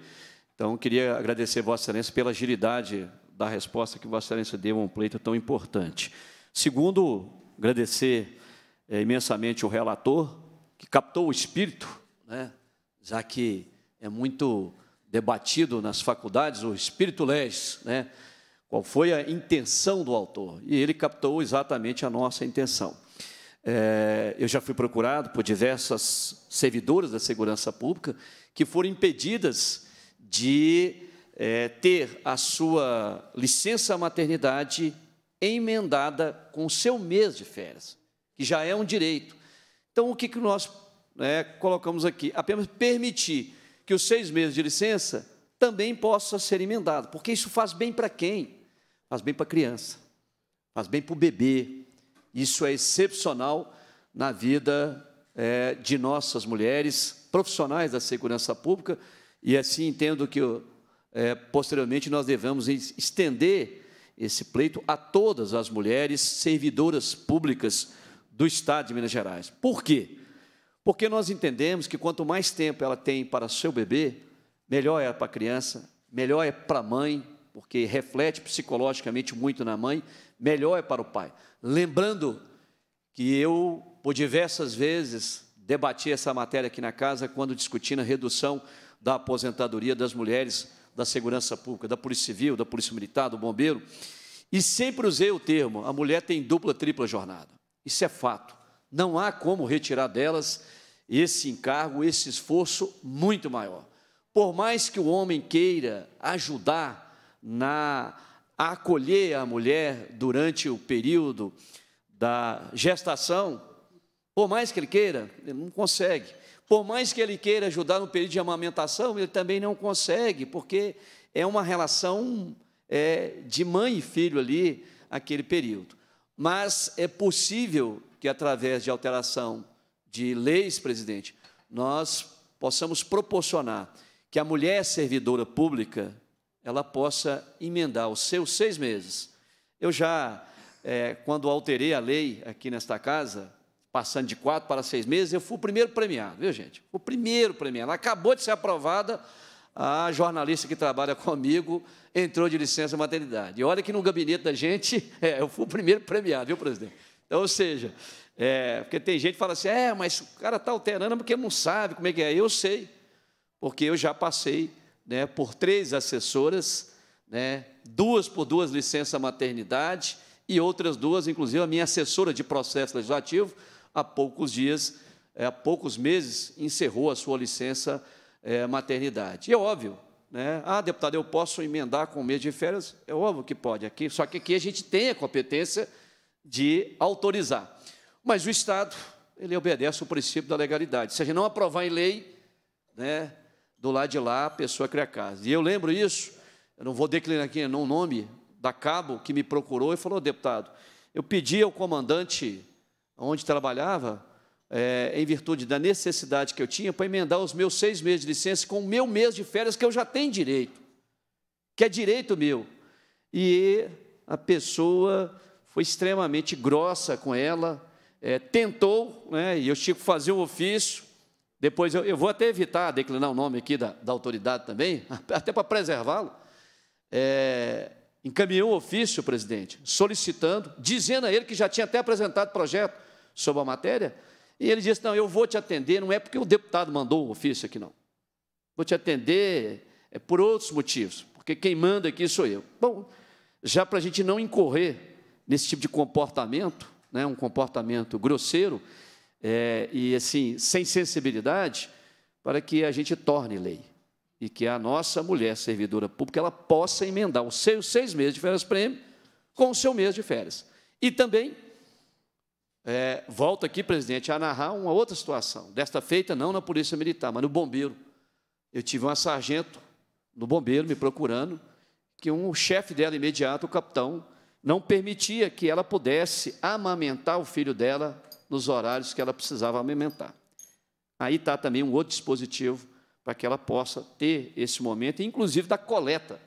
Então, queria agradecer Vossa Excelência pela agilidade da resposta que Vossa Excelência deu a um pleito tão importante. Segundo, agradecer é, imensamente o relator, que captou o espírito, né, já que é muito debatido nas faculdades o espírito leis né, qual foi a intenção do autor. E ele captou exatamente a nossa intenção. É, eu já fui procurado por diversas servidoras da segurança pública que foram impedidas de é, ter a sua licença maternidade emendada com o seu mês de férias, que já é um direito. Então, o que, que nós né, colocamos aqui? Apenas permitir que os seis meses de licença também possa ser emendado, porque isso faz bem para quem? Faz bem para a criança, faz bem para o bebê. Isso é excepcional na vida é, de nossas mulheres profissionais da segurança pública, e assim entendo que é, posteriormente nós devemos estender esse pleito a todas as mulheres servidoras públicas do Estado de Minas Gerais. Por quê? Porque nós entendemos que quanto mais tempo ela tem para seu bebê, melhor é para a criança, melhor é para a mãe, porque reflete psicologicamente muito na mãe, melhor é para o pai. Lembrando que eu, por diversas vezes, debati essa matéria aqui na casa quando discutindo a redução da aposentadoria das mulheres da segurança pública, da Polícia Civil, da Polícia Militar, do Bombeiro, e sempre usei o termo: a mulher tem dupla, tripla jornada. Isso é fato. Não há como retirar delas esse encargo, esse esforço muito maior. Por mais que o homem queira ajudar na a acolher a mulher durante o período da gestação, por mais que ele queira, ele não consegue. Por mais que ele queira ajudar no período de amamentação, ele também não consegue, porque é uma relação é, de mãe e filho ali, aquele período. Mas é possível que, através de alteração de leis, presidente, nós possamos proporcionar que a mulher servidora pública ela possa emendar os seus seis meses. Eu já, é, quando alterei a lei aqui nesta casa, passando de quatro para seis meses, eu fui o primeiro premiado, viu, gente? O primeiro premiado. Acabou de ser aprovada, a jornalista que trabalha comigo entrou de licença maternidade. E olha que no gabinete da gente, *laughs* é, eu fui o primeiro premiado, viu, presidente? Então, ou seja, é, porque tem gente que fala assim, é, mas o cara está alterando porque não sabe como é que é. Eu sei, porque eu já passei né, por três assessoras, né, duas por duas licença maternidade e outras duas, inclusive a minha assessora de processo legislativo, há poucos dias, é, há poucos meses, encerrou a sua licença é, maternidade. E é óbvio, né? ah, deputado, eu posso emendar com o mês de férias? É óbvio que pode aqui, só que aqui a gente tem a competência de autorizar. Mas o Estado, ele obedece o princípio da legalidade. Se a gente não aprovar em lei, né, do lado de lá a pessoa cria casa. E eu lembro isso, eu não vou declinar aqui não o nome, da Cabo, que me procurou e falou, deputado, eu pedi ao comandante onde trabalhava, é, em virtude da necessidade que eu tinha, para emendar os meus seis meses de licença com o meu mês de férias, que eu já tenho direito, que é direito meu. E a pessoa foi extremamente grossa com ela, é, tentou, né, e eu tive que fazer um ofício, depois eu, eu, vou até evitar declinar o nome aqui da, da autoridade também, *laughs* até para preservá-lo. É, encaminhou o ofício, presidente, solicitando, dizendo a ele que já tinha até apresentado projeto sobre a matéria, e ele disse: Não, eu vou te atender, não é porque o deputado mandou o ofício aqui, não. Vou te atender é por outros motivos, porque quem manda aqui sou eu. Bom, já para a gente não incorrer nesse tipo de comportamento, né, um comportamento grosseiro, é, e assim, sem sensibilidade, para que a gente torne lei e que a nossa mulher servidora pública ela possa emendar os seus seis meses de férias prêmio com o seu mês de férias. E também, é, volto aqui, presidente, a narrar uma outra situação, desta feita não na Polícia Militar, mas no Bombeiro. Eu tive uma sargento no Bombeiro me procurando, que um chefe dela imediato, o capitão, não permitia que ela pudesse amamentar o filho dela nos horários que ela precisava alimentar. Aí está também um outro dispositivo para que ela possa ter esse momento, inclusive da coleta.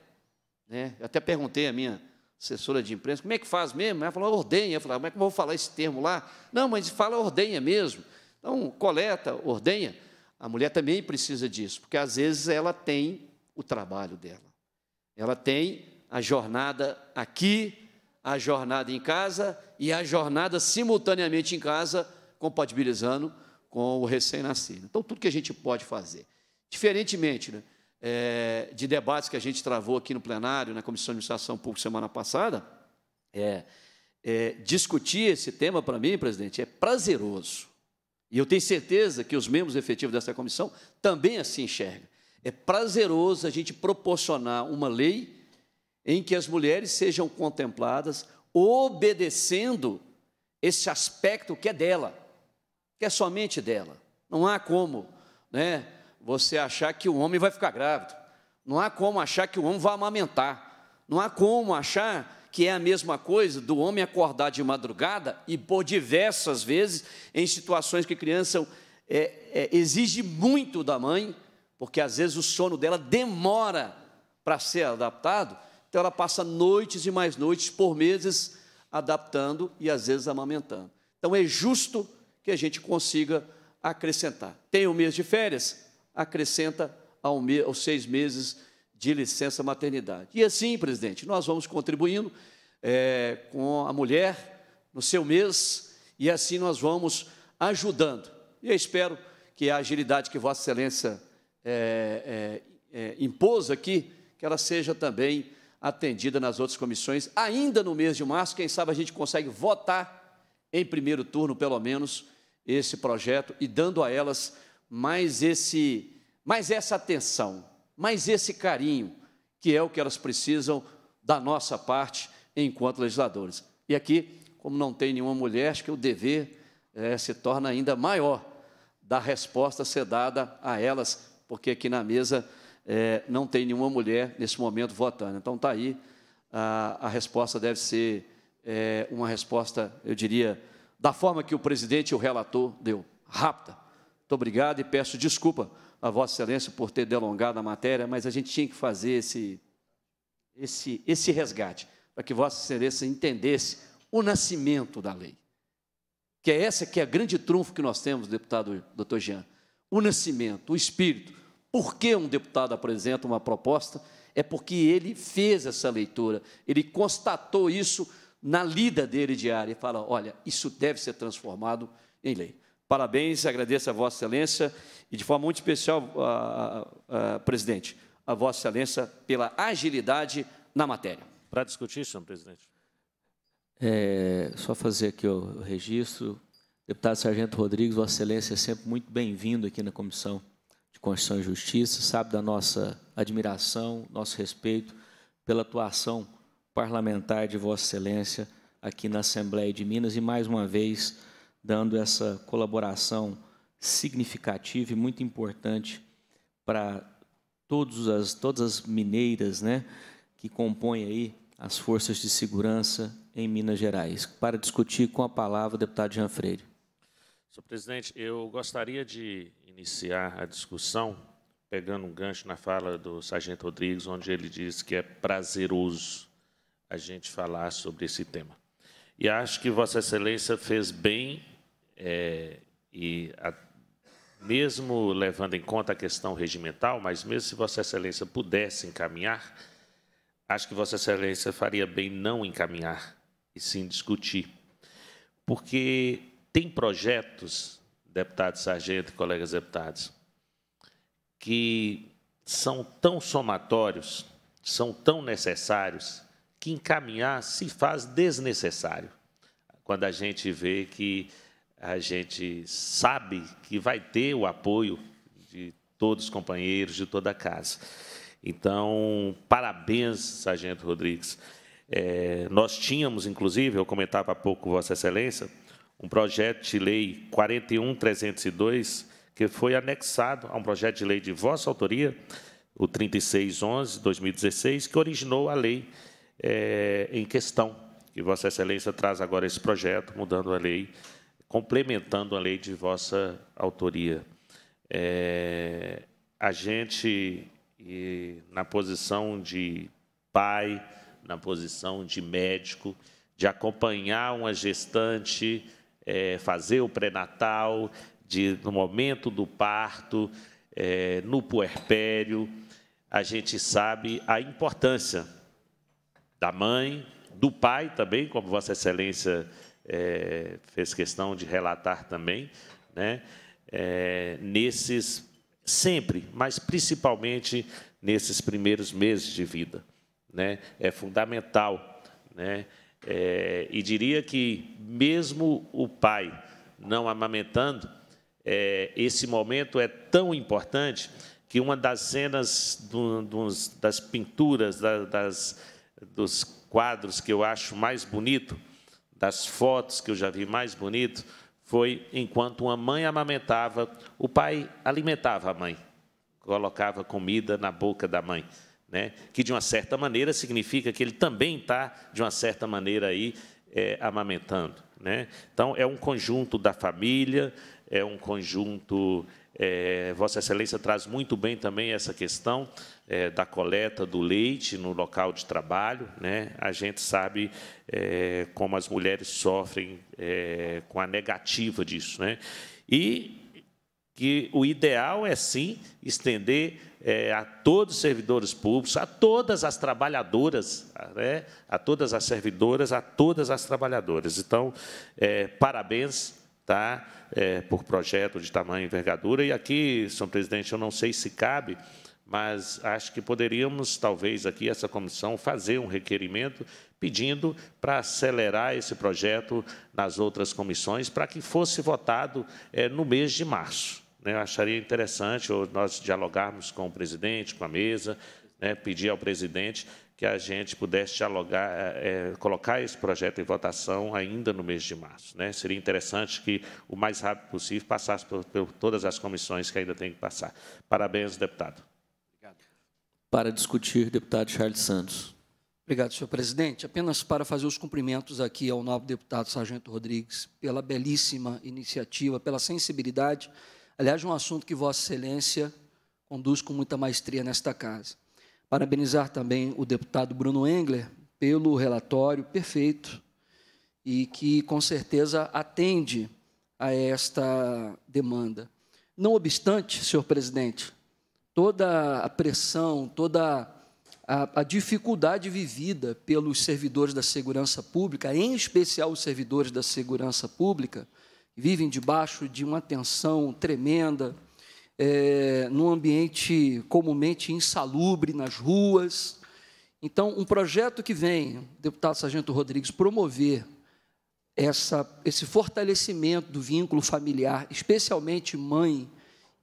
Né? Eu até perguntei à minha assessora de imprensa, como é que faz mesmo? Ela falou, ordenha. Eu falei, ah, como é que eu vou falar esse termo lá? Não, mas fala ordenha mesmo. Então, coleta, ordenha. A mulher também precisa disso, porque às vezes ela tem o trabalho dela. Ela tem a jornada aqui, a jornada em casa e a jornada simultaneamente em casa, compatibilizando com o recém-nascido. Então, tudo que a gente pode fazer. Diferentemente né, é, de debates que a gente travou aqui no plenário, na Comissão de Administração Pública, semana passada, é, é, discutir esse tema, para mim, presidente, é prazeroso. E eu tenho certeza que os membros efetivos dessa comissão também assim enxergam. É prazeroso a gente proporcionar uma lei em que as mulheres sejam contempladas obedecendo esse aspecto que é dela, que é somente dela. Não há como, né, você achar que o homem vai ficar grávido. Não há como achar que o homem vai amamentar. Não há como achar que é a mesma coisa do homem acordar de madrugada e por diversas vezes em situações que a criança é, é, exige muito da mãe, porque às vezes o sono dela demora para ser adaptado, então ela passa noites e mais noites, por meses, adaptando e às vezes amamentando. Então é justo que a gente consiga acrescentar. Tem um mês de férias? Acrescenta ao me, aos seis meses de licença maternidade. E assim, presidente, nós vamos contribuindo é, com a mulher no seu mês e assim nós vamos ajudando. E eu espero que a agilidade que Vossa Excelência é, é, é impôs aqui, que ela seja também atendida nas outras comissões. Ainda no mês de março, quem sabe a gente consegue votar em primeiro turno, pelo menos, esse projeto e dando a elas mais, esse, mais essa atenção, mais esse carinho, que é o que elas precisam da nossa parte enquanto legisladores. E aqui, como não tem nenhuma mulher, acho que o dever é, se torna ainda maior da resposta ser dada a elas, porque aqui na mesa é, não tem nenhuma mulher nesse momento votando. Então está aí, a, a, resposta deve ser é, uma resposta, eu diria, da forma que o presidente e o relator deu, rápida. Muito obrigado e peço desculpa a Vossa Excelência por ter delongado a matéria, mas a gente tinha que fazer esse, esse, esse resgate, para que Vossa Excelência entendesse o nascimento da lei. Que é essa que é a grande trunfo que nós temos, deputado doutor Jean. O nascimento, o espírito, por que um deputado apresenta uma proposta? É porque ele fez essa leitura, ele constatou isso na lida dele diária e fala: olha, isso deve ser transformado em lei. Parabéns, agradeço a Vossa Excelência e, de forma muito especial, a, ah, a, ah, a, ah, presidente, a Vossa Excelência pela agilidade na matéria. Para discutir, senhor presidente. É, só fazer aqui o registro. Deputado Sargento Rodrigues, Vossa Excelência é sempre muito bem-vindo aqui na comissão de Constituição e Justiça, sabe da nossa admiração, nosso respeito pela atuação parlamentar de Vossa Excelência aqui na Assembleia de Minas e, mais uma vez, dando essa colaboração significativa e muito importante para todas as, todas as mineiras né, que compõem aí as forças de segurança em Minas Gerais. Para discutir com a palavra o deputado Jean Freire. Senhor presidente, eu gostaria de iniciar a discussão, pegando um gancho na fala do Sargento Rodrigues, onde ele diz que é prazeroso a gente falar sobre esse tema. E acho que Vossa Excelência fez bem, é, e a, mesmo levando em conta a questão regimental, mas mesmo se Vossa Excelência pudesse encaminhar, acho que Vossa Excelência faria bem não encaminhar, e sim discutir. Porque tem projetos deputado Sargento, colegas deputados, que são tão somatórios, são tão necessários, que encaminhar se faz desnecessário. Quando a gente vê que a gente sabe que vai ter o apoio de todos os companheiros, de toda a casa. Então, parabéns, Sargento Rodrigues. É, nós tínhamos, inclusive, eu comentava há pouco, Vossa Excelência, um projeto de lei 41302, que foi anexado a um projeto de lei de vossa autoria, o 3611-2016, que originou a lei é, em questão. E Vossa Excelência traz agora esse projeto, mudando a lei, complementando a lei de vossa autoria. É, a gente, na posição de pai, na posição de médico, de acompanhar uma gestante é, fazer o pré-natal, no momento do parto, é, no puerpério, a gente sabe a importância da mãe, do pai também, como Vossa Excelência é, fez questão de relatar também, né? É, nesses sempre, mas principalmente nesses primeiros meses de vida, né? É fundamental, né? É, e diria que, mesmo o pai não amamentando, é, esse momento é tão importante que uma das cenas do, dos, das pinturas, da, das, dos quadros que eu acho mais bonito, das fotos que eu já vi mais bonito, foi enquanto uma mãe amamentava, o pai alimentava a mãe, colocava comida na boca da mãe né? que, de uma certa maneira, significa que ele também está, de uma certa maneira, aí, é, amamentando. Né? Então, é um conjunto da família, é um conjunto. É, Vossa Excelência traz muito bem também essa questão é, da coleta do leite no local de trabalho. Né? A gente sabe é, como as mulheres sofrem é, com a negativa disso. Né? E que o ideal é sim estender é, a todos os servidores públicos, a todas as trabalhadoras, né? a todas as servidoras, a todas as trabalhadoras. Então, é, parabéns tá? É, por projeto de tamanho e envergadura. E aqui, senhor presidente, eu não sei se cabe, mas acho que poderíamos, talvez, aqui, essa comissão, fazer um requerimento pedindo para acelerar esse projeto nas outras comissões, para que fosse votado é, no mês de março. Né, eu acharia interessante nós dialogarmos com o presidente, com a mesa, né, pedir ao presidente que a gente pudesse dialogar, é, colocar esse projeto em votação ainda no mês de março. Né? Seria interessante que, o mais rápido possível, passasse por, por todas as comissões que ainda tem que passar. Parabéns, deputado. Obrigado. Para discutir, deputado Charles Santos. Obrigado, senhor presidente. Apenas para fazer os cumprimentos aqui ao novo deputado Sargento Rodrigues pela belíssima iniciativa, pela sensibilidade Aliás, um assunto que Vossa Excelência conduz com muita maestria nesta casa. Parabenizar também o deputado Bruno Engler pelo relatório perfeito e que, com certeza, atende a esta demanda. Não obstante, senhor presidente, toda a pressão, toda a, a, dificuldade vivida pelos servidores da segurança pública, em especial os servidores da segurança pública, vivem debaixo de uma tensão tremenda, é, num ambiente comumente insalubre nas ruas. Então, um projeto que vem, deputado Sargento Rodrigues, promover essa, esse fortalecimento do vínculo familiar, especialmente mãe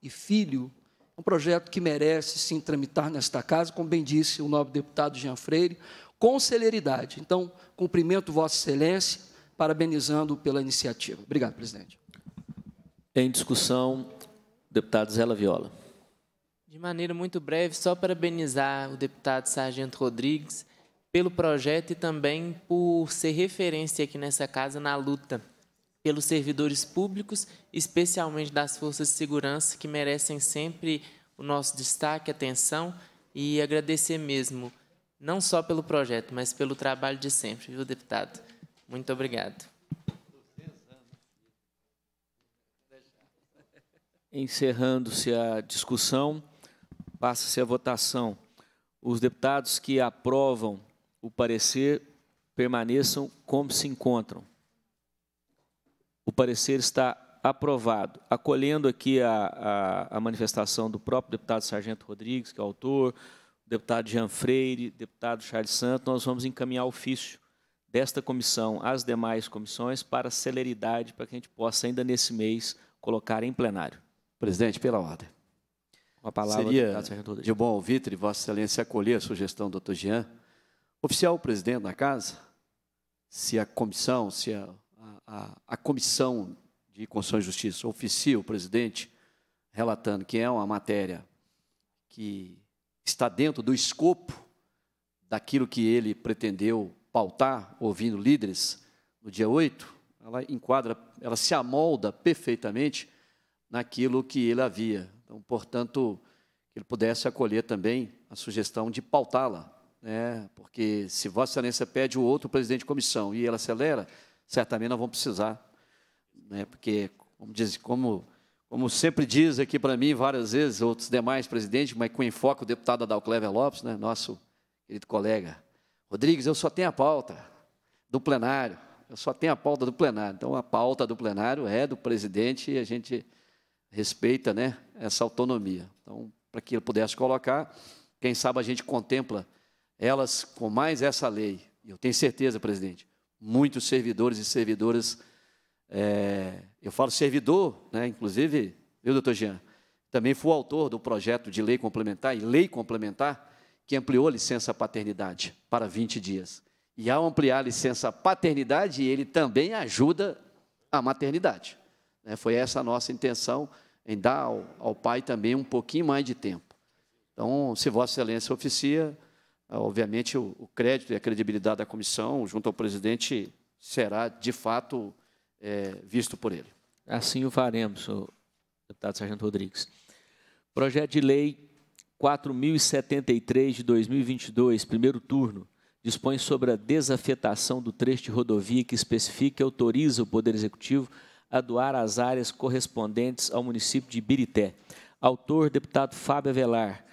e filho, um projeto que merece sim tramitar nesta casa, como bem disse o nobre deputado Jean Freire, com celeridade. Então, cumprimento Vossa Excelência parabenizando pela iniciativa. Obrigado, presidente. Em discussão, deputado Zela Viola. De maneira muito breve, só parabenizar o deputado Sargento Rodrigues pelo projeto e também por ser referência aqui nessa casa na luta pelos servidores públicos, especialmente das forças de segurança, que merecem sempre o nosso destaque, atenção e agradecer mesmo, não só pelo projeto, mas pelo trabalho de sempre, viu, deputado? Muito obrigado. Encerrando-se a discussão, passa-se a votação. Os deputados que aprovam o parecer permaneçam como se encontram. O parecer está aprovado. Acolhendo aqui a, a, a manifestação do próprio deputado Sargento Rodrigues, que é autor, deputado Jean Freire, deputado Charles Santos, nós vamos encaminhar ofício desta comissão às demais comissões para celeridade, para que a gente possa, ainda nesse mês, colocar em plenário. Presidente, pela ordem. Com a palavra, Seria de bom ouvir, Vossa Excelência, acolher a sugestão do Dr. Jean. Oficial presidente da Casa, se a comissão, se a, a, a comissão de Constituição e Justiça oficia o presidente relatando que é uma matéria que está dentro do escopo daquilo que ele pretendeu pautar, ouvindo líderes, no dia 8, ela enquadra, ela se amolda perfeitamente naquilo que ele havia. Então, portanto, ele pudesse acolher também a sugestão de pautá-la, né? porque se Vossa Excelência pede o outro presidente de comissão e ela acelera, certamente não vão precisar, né? porque, como, diz, como, como sempre diz aqui para mim várias vezes, outros demais presidentes, mas com enfoque o deputado Adalclever Lopes, né? nosso querido colega, Rodrigues, eu só tenho a pauta do plenário. Eu só tenho a pauta do plenário. Então, a pauta do plenário é do presidente e a gente respeita né, essa autonomia. Então, para que ele pudesse colocar, quem sabe a gente contempla elas com mais essa lei. Eu tenho certeza, presidente, muitos servidores e servidoras, é, eu falo servidor, né, inclusive, viu, doutor Jean, também fui autor do projeto de lei complementar e lei complementar, que ampliou a licença paternidade para 20 dias. E ao ampliar a licença paternidade, ele também ajuda a maternidade. Né? Foi essa a nossa intenção, em dar ao, pai também um pouquinho mais de tempo. Então, se Vossa Excelência oficia, obviamente o, o crédito e a credibilidade da comissão, junto ao presidente, será de fato é, visto por ele. Assim o faremos, deputado Sargento Rodrigues. Projeto de lei 4073 de 2022, primeiro turno, dispõe sobre a desafetação do trecho de rodovia que especifica e autoriza o Poder Executivo a doar as áreas correspondentes ao município de Birité. Autor, deputado Fábio Avelar,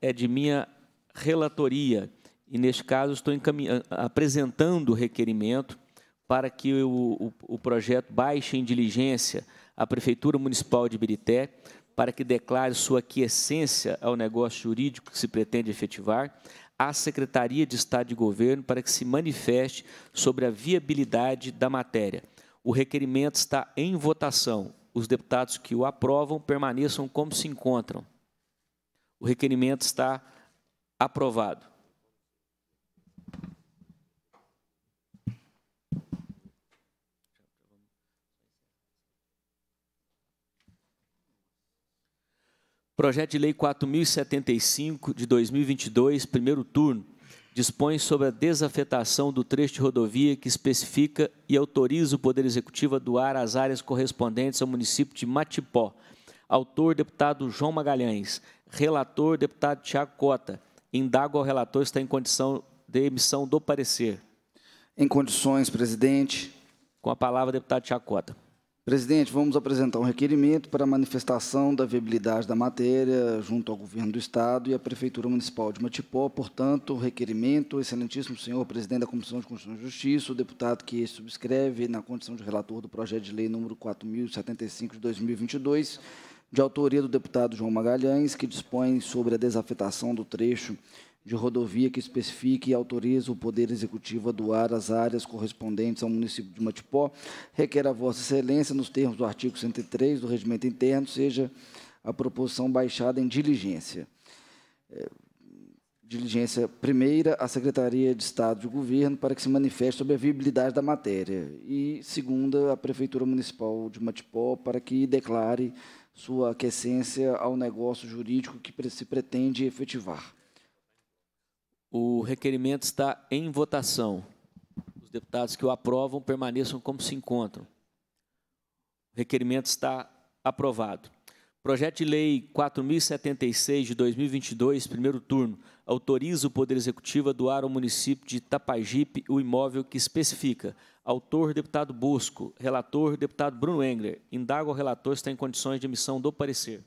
é de minha relatoria e, neste caso, estou apresentando o requerimento para que o, o, o projeto baixe em diligência a Prefeitura Municipal de Birité para que declare sua quiescência ao negócio jurídico que se pretende efetivar, à Secretaria de Estado de Governo para que se manifeste sobre a viabilidade da matéria. O requerimento está em votação. Os deputados que o aprovam permaneçam como se encontram. O requerimento está aprovado. Projeto de Lei 4075 de 2022, primeiro turno, dispõe sobre a desafetação do trecho de rodovia que especifica e autoriza o Poder Executivo a doar as áreas correspondentes ao município de Matipó. Autor, deputado João Magalhães. Relator, deputado Tiago Cota. Indago ao relator está em condição de emissão do parecer. Em condições, presidente. Com a palavra, deputado Tiago Cota. Presidente, vamos apresentar um requerimento para manifestação da viabilidade da matéria junto ao Governo do Estado e à Prefeitura Municipal de Matipó. Portanto, requerimento, excelentíssimo senhor presidente da Comissão de Constituição e Justiça, o deputado que subscreve na condição de relator do projeto de lei número 4075 de 2022, de autoria do deputado João Magalhães, que dispõe sobre a desafetação do trecho de rodovia que especifique e autoriza o Poder Executivo a doar as áreas correspondentes ao município de Matipó, requer a Vossa Excelência, nos termos do artigo 103 do Regimento Interno, seja a proposição baixada em diligência. É, diligência primeira à Secretaria de Estado de Governo para que se manifeste sobre a viabilidade da matéria e segunda à Prefeitura Municipal de Matipó para que declare sua aquiescência ao negócio jurídico que se pretende efetivar. O requerimento está em votação. Os deputados que o aprovam permaneçam como se encontram. O requerimento está aprovado. Projeto de Lei 4076 de 2022, primeiro turno, autoriza o Poder Executivo a doar ao município de Tapajipe o imóvel que especifica. Autor, deputado Bosco. Relator, deputado Bruno Engler. Indaga o relator se está em condições de emissão do parecer.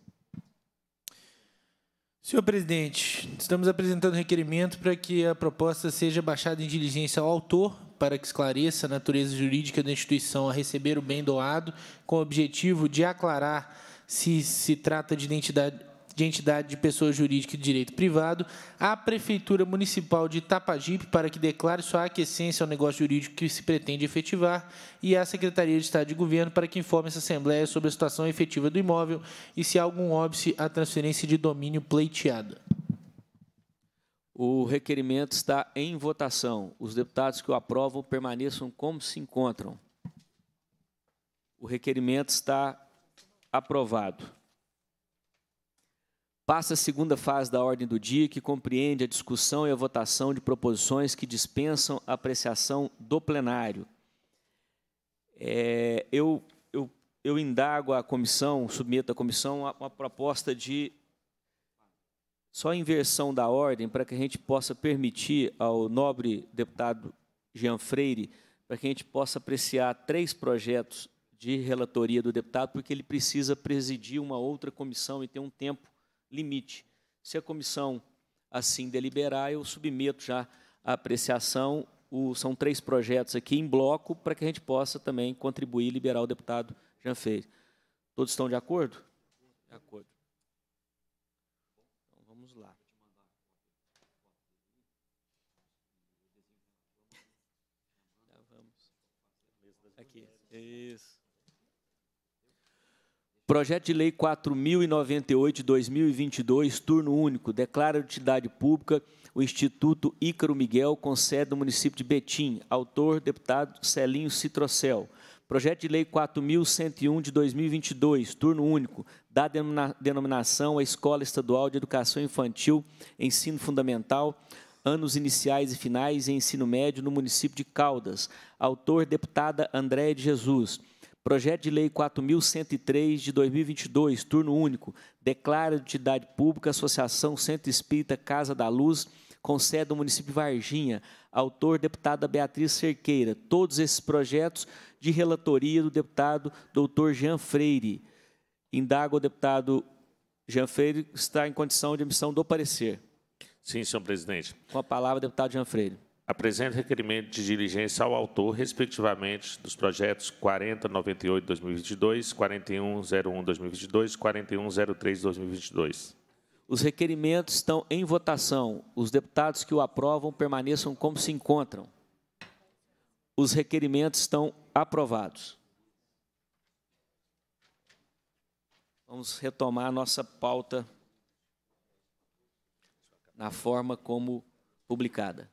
Senhor presidente, estamos apresentando requerimento para que a proposta seja baixada em diligência ao autor para que esclareça a natureza jurídica da instituição a receber o bem doado, com o objetivo de aclarar se se trata de identidade, de entidade de pessoa jurídica de direito privado à Prefeitura Municipal de Itapajipe para que declare sua aquiescência ao negócio jurídico que se pretende efetivar e à Secretaria de Estado de Governo para que informe essa Assembleia sobre a situação efetiva do imóvel e se há algum óbice à transferência de domínio pleiteada. O requerimento está em votação. Os deputados que o aprovam permaneçam como se encontram. O requerimento está aprovado. Passa a segunda fase da ordem do dia, que compreende a discussão e a votação de proposições que dispensam a apreciação do plenário. É, eu, eu, eu indago à comissão, submeto à comissão uma, uma proposta de só inversão da ordem para que a gente possa permitir ao nobre deputado Jean Freire para que a gente possa apreciar três projetos de relatoria do deputado, porque ele precisa presidir uma outra comissão e ter um tempo limite. Se a comissão assim deliberar, eu submeto já a apreciação. O, são três projetos aqui em bloco para que a gente possa também contribuir e liberar o deputado Jean Todos estão de acordo? De acordo. Então, vamos lá. Aqui. Isso. Projeto de Lei 4.098 de 2022, turno único, declara de utilidade pública o Instituto Ícaro Miguel, com sede no município de Betim. Autor, deputado Celinho Citrocel. Projeto de Lei 4.101 de 2022, turno único, dá denominação à Escola Estadual de Educação Infantil, Ensino Fundamental, anos iniciais e finais em ensino médio no município de Caldas. Autor, deputada Andréa de Jesus. Projeto de Lei 4.103 de 2022, turno único, declara de entidade pública Associação Centro Espírita Casa da Luz, com sede no município de Varginha. Autor, deputada Beatriz Cerqueira. Todos esses projetos de relatoria do deputado doutor Jean Freire. Indago o deputado Jean Freire está em condição de emissão do parecer. Sim, senhor presidente. Com a palavra, deputado Jean Freire apresenta requerimento de diligência ao autor, respectivamente, dos projetos 4098-2022, 4101-2022, 4103-2022. Os requerimentos estão em votação. Os deputados que o aprovam permaneçam como se encontram. Os requerimentos estão aprovados. Vamos retomar a nossa pauta na forma como publicada.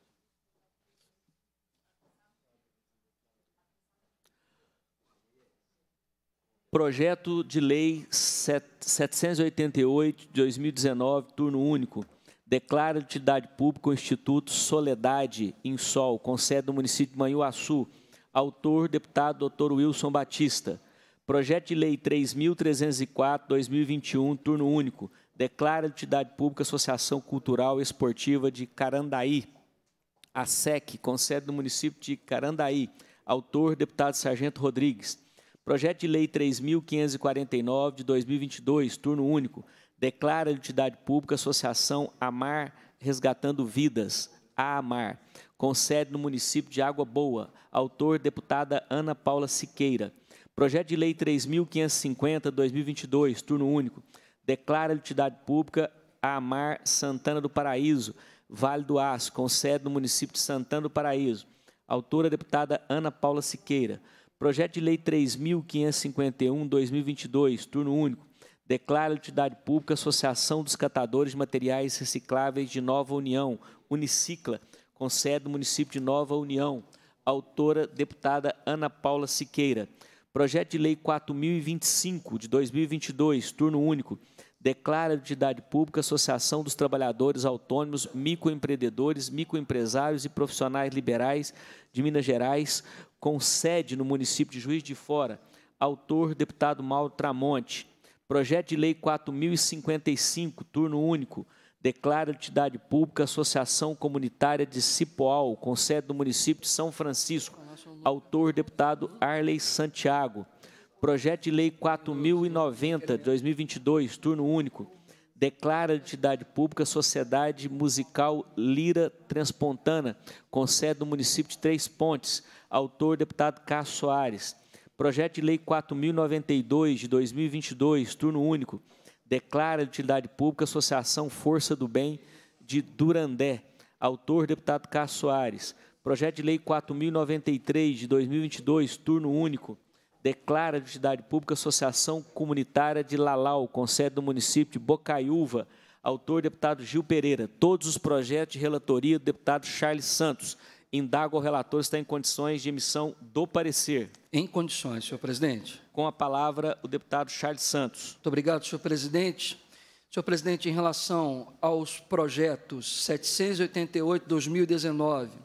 Projeto de Lei 788 de 2019, turno único, declara de utilidade pública o Instituto Soledade em Sol, com sede no município de Manhuaçu. Autor, deputado doutor Wilson Batista. Projeto de Lei 3.304, 2021, turno único, declara de utilidade pública Associação Cultural e Esportiva de Carandaí. A SEC, com sede no município de Carandaí. Autor, deputado Sargento Rodrigues Projeto de Lei 3.549 de 2022, turno único, declara a utilidade pública Associação Amar Resgatando Vidas, a Amar, com sede no município de Água Boa, autor deputada Ana Paula Siqueira. Projeto de Lei 3.550-2022, turno único, declara a utilidade pública Amar Santana do Paraíso, Vale do Aço, com sede no município de Santana do Paraíso. Autora deputada Ana Paula Siqueira. Projeto de Lei 3.551-2022, turno único, declara a utilidade pública Associação dos Catadores de Materiais Recicláveis de Nova União, Unicicla, com sede do município de Nova União. Autora, deputada Ana Paula Siqueira. Projeto de Lei 4.025, de 2022, turno único, declara a utilidade pública Associação dos Trabalhadores Autônomos, Microempreendedores, Microempresários e Profissionais Liberais de Minas Gerais, com sede no município de Juiz de Fora, autor deputado Mauro Tramonte. Projeto de Lei 4055, turno único, declara entidade pública Associação Comunitária de Cipoal, com sede no município de São Francisco. Autor, deputado Arley Santiago. Projeto de Lei 4090, de 2022, turno único, declara a entidade pública a Sociedade Musical Lira Transpontana, com sede no município de Três Pontes, autor deputado Cássio Soares. Projeto de Lei 4.092, de 2022, turno único, declara a utilidade pública a Associação Força do Bem de Durandé, autor deputado Cássio Soares. Projeto de Lei 4.093, de 2022, turno único, declara de utilidade pública a Associação Comunitária de Lalau, com sede no município de Bocaiúva, autor deputado Gil Pereira. Todos os projetos de relatoria do deputado Charles Santos. Indago ao relator se está em condições de emissão do parecer. Em condições, senhor presidente. Com a palavra, o deputado Charles Santos. Muito obrigado, senhor presidente. Senhor presidente, em relação aos projetos 788-2019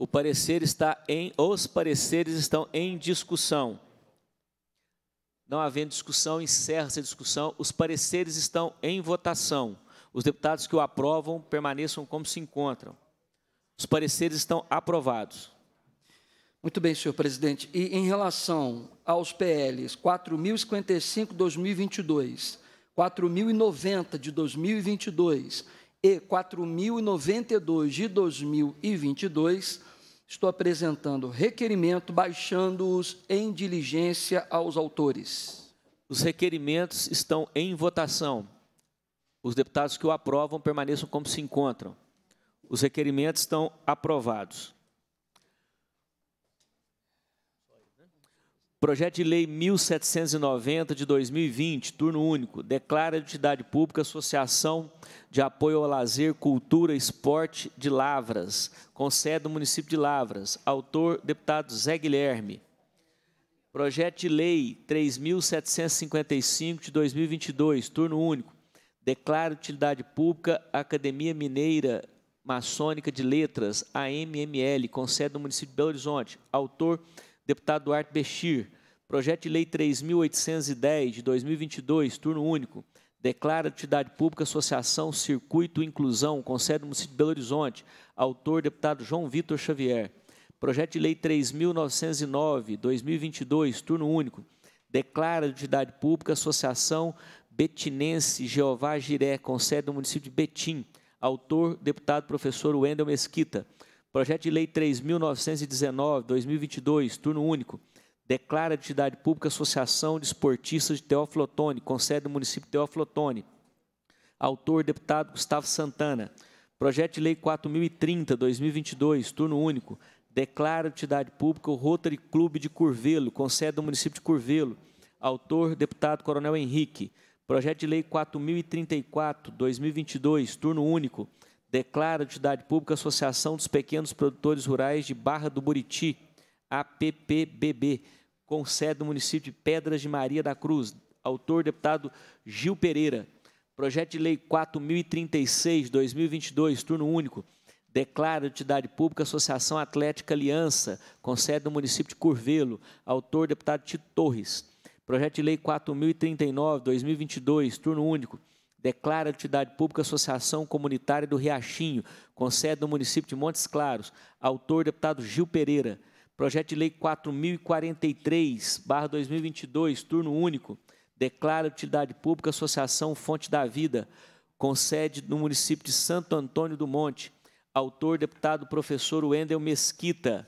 O parecer está em os pareceres estão em discussão. Não havendo discussão, encerra-se a discussão. Os pareceres estão em votação. Os deputados que o aprovam permaneçam como se encontram. Os pareceres estão aprovados. Muito bem, senhor presidente. E em relação aos PLs 4055 2022, 4090 de 2022, e 4092 de 2022, estou apresentando requerimento baixando-os em diligência aos autores. Os requerimentos estão em votação. Os deputados que o aprovam permaneçam como se encontram. Os requerimentos estão aprovados. Projeto de Lei 1790 de 2020, turno único, declara de utilidade pública Associação de apoio ao lazer, cultura, esporte de Lavras, com sede no município de Lavras. Autor, deputado Zé Guilherme. Projeto de lei 3.755 de 2022, turno único. Declara utilidade pública Academia Mineira Maçônica de Letras, AMML, com sede no município de Belo Horizonte. Autor, deputado Duarte Bechir. Projeto de lei 3.810 de 2022, turno único declara de pública Associação Circuito Inclusão, conselho do município de Belo Horizonte, autor deputado João Vitor Xavier. Projeto de Lei 3.909-2022, turno único, declara de pública Associação Betinense Jeová Giré, conselho do município de Betim, autor deputado professor Wendel Mesquita. Projeto de Lei 3.919-2022, turno único, declara de entidade pública Associação de Esportistas de Teófilo Otoni, com sede município de Teófilo Autor, deputado Gustavo Santana. Projeto de Lei 4030, 2022, turno único, declara de entidade pública o Rotary Clube de Curvelo, com sede município de Curvelo. Autor, deputado Coronel Henrique. Projeto de Lei 4034, 2022, turno único, declara de entidade pública Associação dos Pequenos Produtores Rurais de Barra do Buriti, APPBB, com sede no município de Pedras de Maria da Cruz. Autor, deputado Gil Pereira. Projeto de Lei 4036, 2022, turno único. Declara de entidade pública Associação Atlética Aliança, com sede no município de Curvelo. Autor, deputado Tito Torres. Projeto de Lei 4039, 2022, turno único. Declara de entidade pública Associação Comunitária do Riachinho, com sede no município de Montes Claros. Autor, deputado Gil Pereira. Projeto de Lei 4043/2022, turno único, declara utilidade pública Associação Fonte da Vida, com sede no município de Santo Antônio do Monte. Autor deputado professor Wendel Mesquita.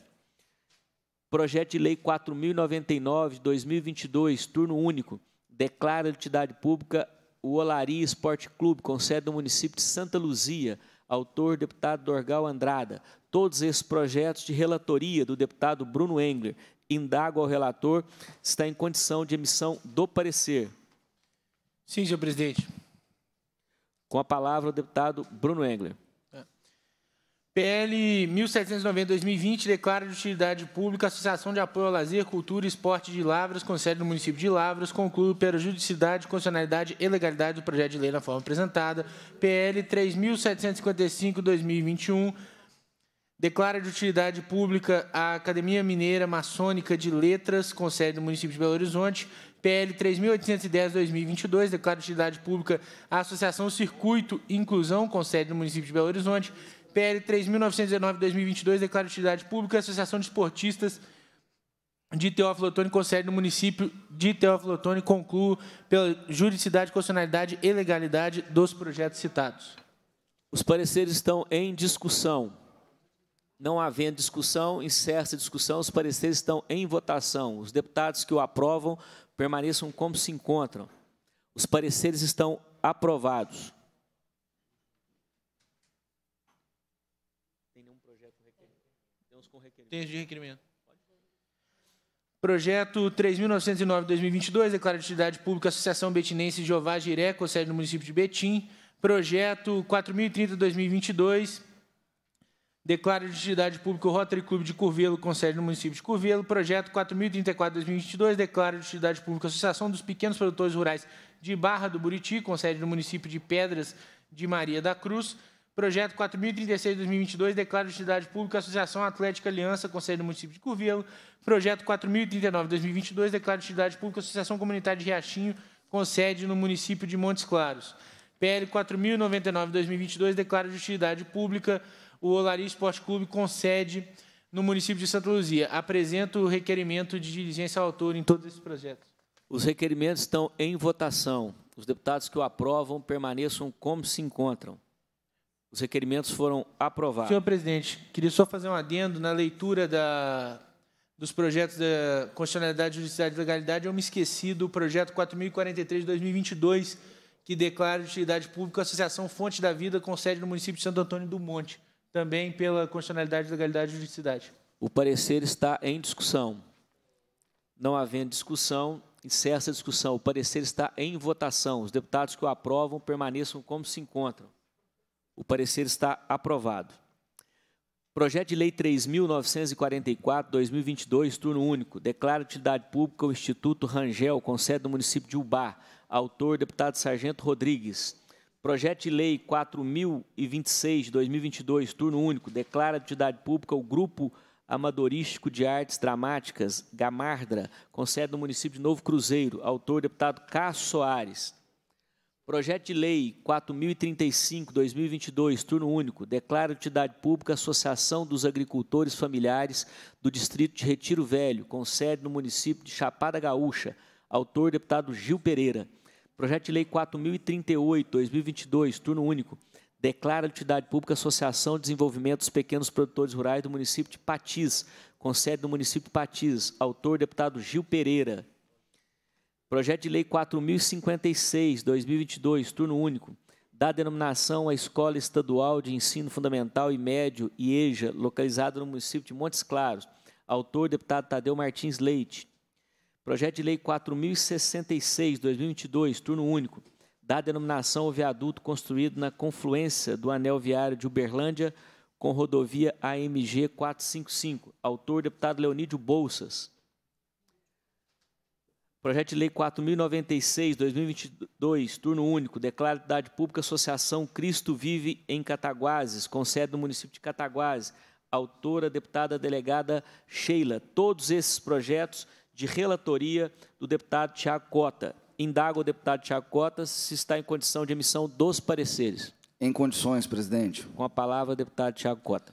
Projeto de Lei 4099/2022, turno único, declara utilidade pública o Olari Esporte Clube, com sede no município de Santa Luzia autor deputado Dorgal Andrada. Todos esses projetos de relatoria do deputado Bruno Engler. Indago ao relator está em condição de emissão do parecer. Sim, senhor presidente. Com a palavra o deputado Bruno Engler. PL 1790-2020 declara de utilidade pública a Associação de Apoio ao Lazer, Cultura e Esporte de Lavras, com sede no município de Lavras, conclui pela judicidade, constitucionalidade e legalidade do projeto de lei na forma apresentada. PL 3755-2021 declara de utilidade pública a Academia Mineira Maçônica de Letras, com sede no município de Belo Horizonte. PL 3.810-2022 declara de utilidade pública a Associação Circuito Inclusão, com sede no município de Belo Horizonte. PL 3.919-2022 declara utilidade pública Associação de Esportistas de Teófilo Otoni concede no município de Teófilo Otoni concluo pela juridicidade, constitucionalidade e legalidade dos projetos citados. Os pareceres estão em discussão. Não havendo discussão, encerra-se a discussão. Os pareceres estão em votação. Os deputados que o aprovam permaneçam como se encontram. Os pareceres estão aprovados. texto de requerimento. Projeto 3.909-2022, declara de utilidade pública Associação Betinense Jeová com sede no município de Betim. Projeto 4.030-2022, declara de utilidade pública Rotary Clube de Curvelo, com sede no município de Curvelo. Projeto 4.034-2022, declara de utilidade pública Associação dos Pequenos Produtores Rurais de Barra do Buriti, com sede no município de Pedras de Maria da Cruz. Projeto 4036-2022 declara de utilidade pública Associação Atlética Aliança, Conselho do Município de Curvelo. Projeto 4039-2022 declara de utilidade pública Associação Comunitária de Riachinho, com sede no município de Montes Claros. PL 4099-2022 declara de utilidade pública o Olari Esporte Clube, com sede no município de Santa Luzia. Apresento o requerimento de diligência ao autor em todos esses projetos. Os requerimentos estão em votação. Os deputados que o aprovam permaneçam como se encontram. Os requerimentos foram aprovados. Senhor presidente, queria só fazer um adendo na leitura da, dos projetos da Constitucionalidade, Judicialidade e Legalidade. Eu me esqueci do projeto 4043 de 2022, que declara de utilidade pública a Associação Fonte da Vida, com sede no município de Santo Antônio do Monte, também pela Constitucionalidade, Legalidade e justiça. O parecer está em discussão. Não havendo discussão, encerra a discussão. O parecer está em votação. Os deputados que o aprovam permaneçam como se encontram. O parecer está aprovado. Projeto de Lei 3.944, 2022, turno único. Declara atividade pública o Instituto Rangel, com sede no município de Ubá. Autor, deputado Sargento Rodrigues. Projeto de Lei 4.026, 2022, turno único. Declara atividade pública o Grupo Amadorístico de Artes Dramáticas, Gamardra, com sede no município de Novo Cruzeiro. Autor, deputado Cássio Soares. Projeto de Lei 4035/2022, turno único, declara utilidade pública Associação dos Agricultores Familiares do Distrito de Retiro Velho, com sede no município de Chapada Gaúcha. Autor deputado Gil Pereira. Projeto de Lei 4038/2022, turno único, declara utilidade pública Associação de Desenvolvimento dos Pequenos Produtores Rurais do município de Patis, com sede no município de Patis. Autor deputado Gil Pereira. Projeto de Lei 4056, 2022, turno único, dá denominação à Escola Estadual de Ensino Fundamental e Médio, IEJA, localizada no município de Montes Claros. Autor, deputado Tadeu Martins Leite. Projeto de Lei 4066, 2022, turno único, dá denominação ao viaduto construído na confluência do anel viário de Uberlândia com rodovia AMG 455. Autor, deputado Leonídio Bolsas. Projeto de Lei 4096, 2022, turno único, declara a idade pública Associação Cristo Vive em Cataguases, com sede no município de Cataguases. Autora, deputada, delegada Sheila. Todos esses projetos de relatoria do deputado Tiago Cota. Indaga o deputado Tiago Cota se está em condição de emissão dos pareceres. Em condições, presidente. Com a palavra, deputado Tiago Cota.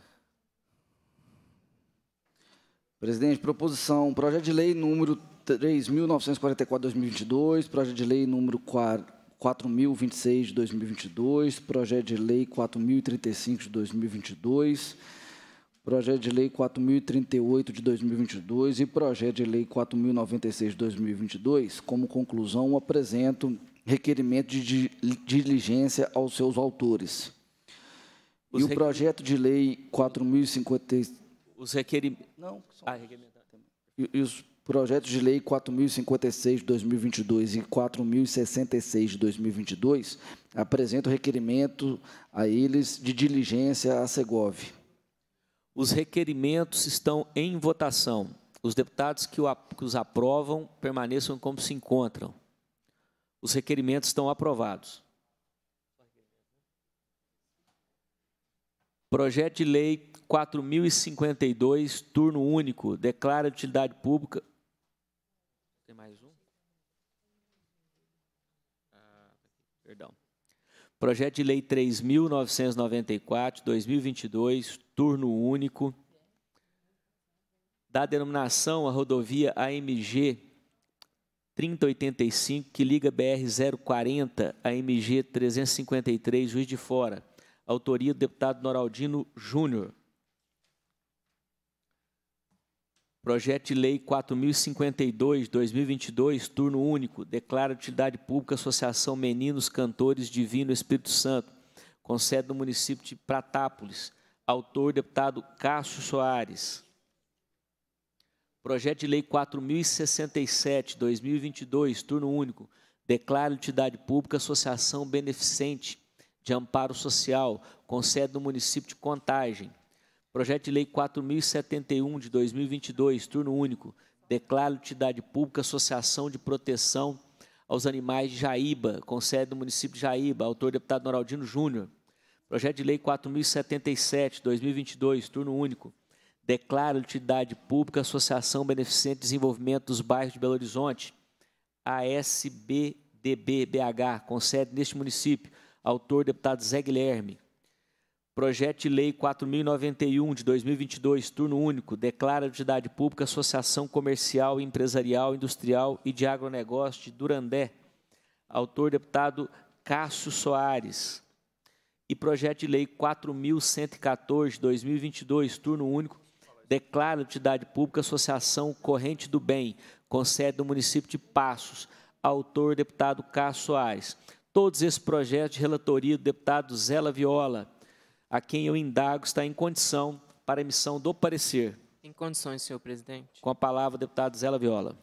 Presidente, proposição, projeto de lei número 3.944-2022, projeto de lei número 4.026 de 2022, projeto de lei 4.035 de 2022, projeto de lei 4.038 de 2022 e projeto de lei 4.096 de 2022. Como conclusão, apresento requerimento de diligência aos seus autores. Os e o projeto de lei 4.056... Os requerimentos... Não, são... ah, requerimento. e os Projetos de Lei 4056 de 2022 e 4066 de 2022 apresentam requerimento a eles de diligência à Segov. Os requerimentos estão em votação. Os deputados que, os aprovam permaneçam como se encontram. Os requerimentos estão aprovados. Projeto de Lei 4052, turno único, declara de utilidade pública tem mais um? Ah, perdão. Projeto de Lei 3.994, 2022, turno único. Da denominação a rodovia AMG 3085, que liga BR-040 a MG 353, Juiz de Fora. Autoria do deputado Noraldino Júnior. Projeto de Lei 4052, 2022, turno único, declara utilidade pública Associação Meninos Cantores Divino Espírito Santo, com sede no município de Pratápolis. Autor, deputado Cássio Soares. Projeto de Lei 4067, 2022, turno único, declara utilidade pública Associação Beneficente de Amparo Social, com sede no município de Contagem. Projeto de Lei 4071 de 2022, turno único, declara utilidade pública Associação de Proteção aos Animais de Jaíba, com sede no município de Jaíba, autor deputado Noraldino Júnior. Projeto de Lei 4077 de 2022, turno único, declara utilidade pública Associação Beneficente de Desenvolvimento dos Bairros de Belo Horizonte, ASBDBBH, com sede neste município, autor deputado Zé Guilherme. Projeto de Lei 4091 de 2022, turno único, declara a utilidade pública Associação Comercial, Empresarial, Industrial e de Agronegócio de Durandé. Autor deputado Cássio Soares. E projeto de lei 4114 de 2022, turno único, declara a utilidade pública Associação Corrente do Bem, com sede no município de Passos. Autor deputado Cássio Soares. Todos esses projetos de relatoria do deputado Zela Viola a quem eu indago está em condição para emissão do parecer. Em condições, senhor presidente. Com a palavra, deputado Zela Viola.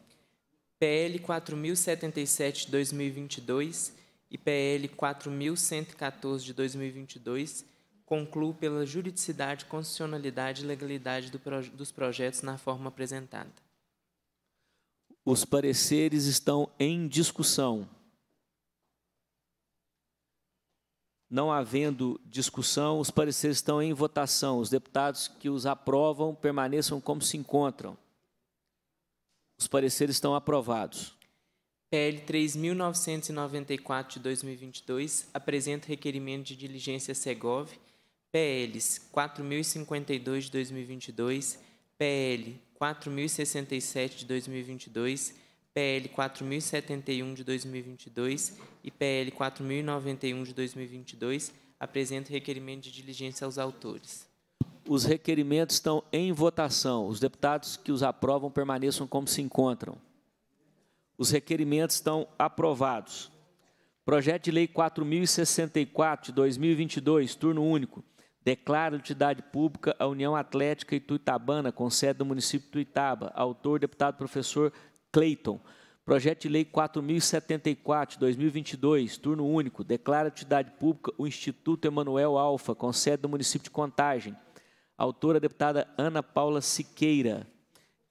PL 4077 de 2022 e PL 4114 de 2022 concluo pela juridicidade, constitucionalidade e legalidade do proje dos projetos na forma apresentada. Os pareceres estão em discussão. Não havendo discussão, os pareceres estão em votação. Os deputados que os aprovam permaneçam como se encontram. Os pareceres estão aprovados. PL 3.994 de 2022 apresenta requerimento de diligência Segov, PLs 4.052 de 2022, PL 4.067 de 2022, PL 4071 de 2022 e PL 4091 de 2022, apresento requerimento de diligência aos autores. Os requerimentos estão em votação. Os deputados que os aprovam permaneçam como se encontram. Os requerimentos estão aprovados. Projeto de Lei 4064 de 2022, turno único. Declara entidade pública a União Atlética Ituitabana, com sede no município de Tuitaba. Autor, deputado professor Cleiton, Projeto de Lei 4074, 2022, turno único, declara utilidade pública o Instituto Emanuel Alfa, com sede do município de Contagem. Autora, deputada Ana Paula Siqueira.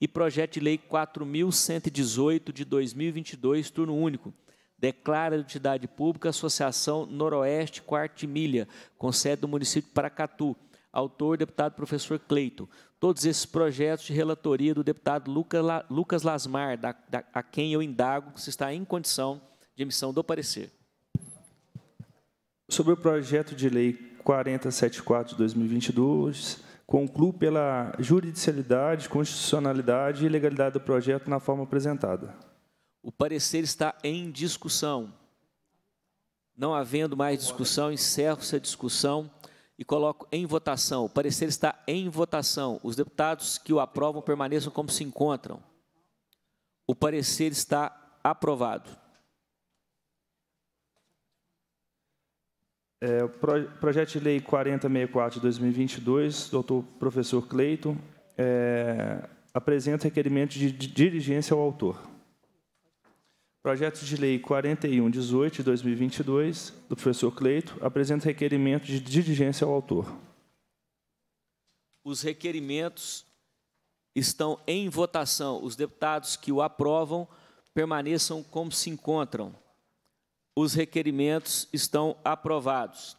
E projeto de Lei 4118, de 2022, turno único, declara utilidade pública a Associação Noroeste Quartimilha, com sede do município de Paracatu. Autor, deputado professor Cleito todos esses projetos de relatoria do deputado Lucas Lasmar, da, da, a quem eu indago se está em condição de emissão do parecer. Sobre o projeto de lei 4074 de 2022, concluo pela juridicialidade, constitucionalidade e legalidade do projeto na forma apresentada. O parecer está em discussão. Não havendo mais discussão, encerro essa discussão e coloco em votação. O parecer está em votação. Os deputados que o aprovam permaneçam como se encontram. O parecer está aprovado. É, o pro, projeto de lei 4064 de 2022, doutor professor Cleiton, é, apresenta requerimento de, de diligência ao autor. Projeto de Lei 4118 de 2022, do professor Cleito, apresenta requerimento de diligência ao autor. Os requerimentos estão em votação. Os deputados que o aprovam permaneçam como se encontram. Os requerimentos estão aprovados.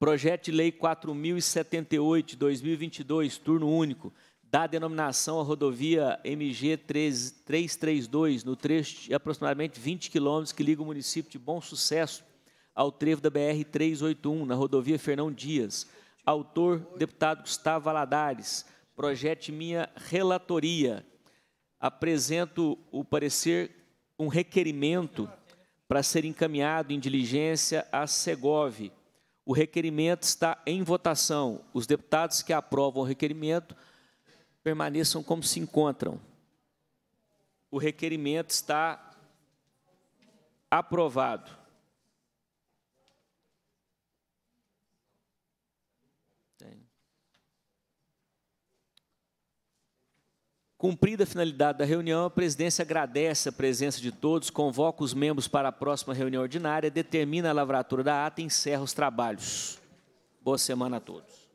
Projeto de Lei 4078 de 2022, turno único da denominação à rodovia MG 332, no trecho de aproximadamente 20 quilômetros que liga o município de Bom Sucesso ao trevo da BR 381, na rodovia Fernão Dias. Autor, deputado Gustavo Valadares. Projeto minha relatoria. Apresento o parecer, um requerimento para ser encaminhado em diligência à Segov. O requerimento está em votação. Os deputados que aprovam o requerimento permaneçam como se encontram. O requerimento está aprovado. Cumprida a finalidade da reunião, a presidência agradece a presença de todos, convoca os membros para a próxima reunião ordinária, determina a lavratura da ata e encerra os trabalhos. Boa semana a todos.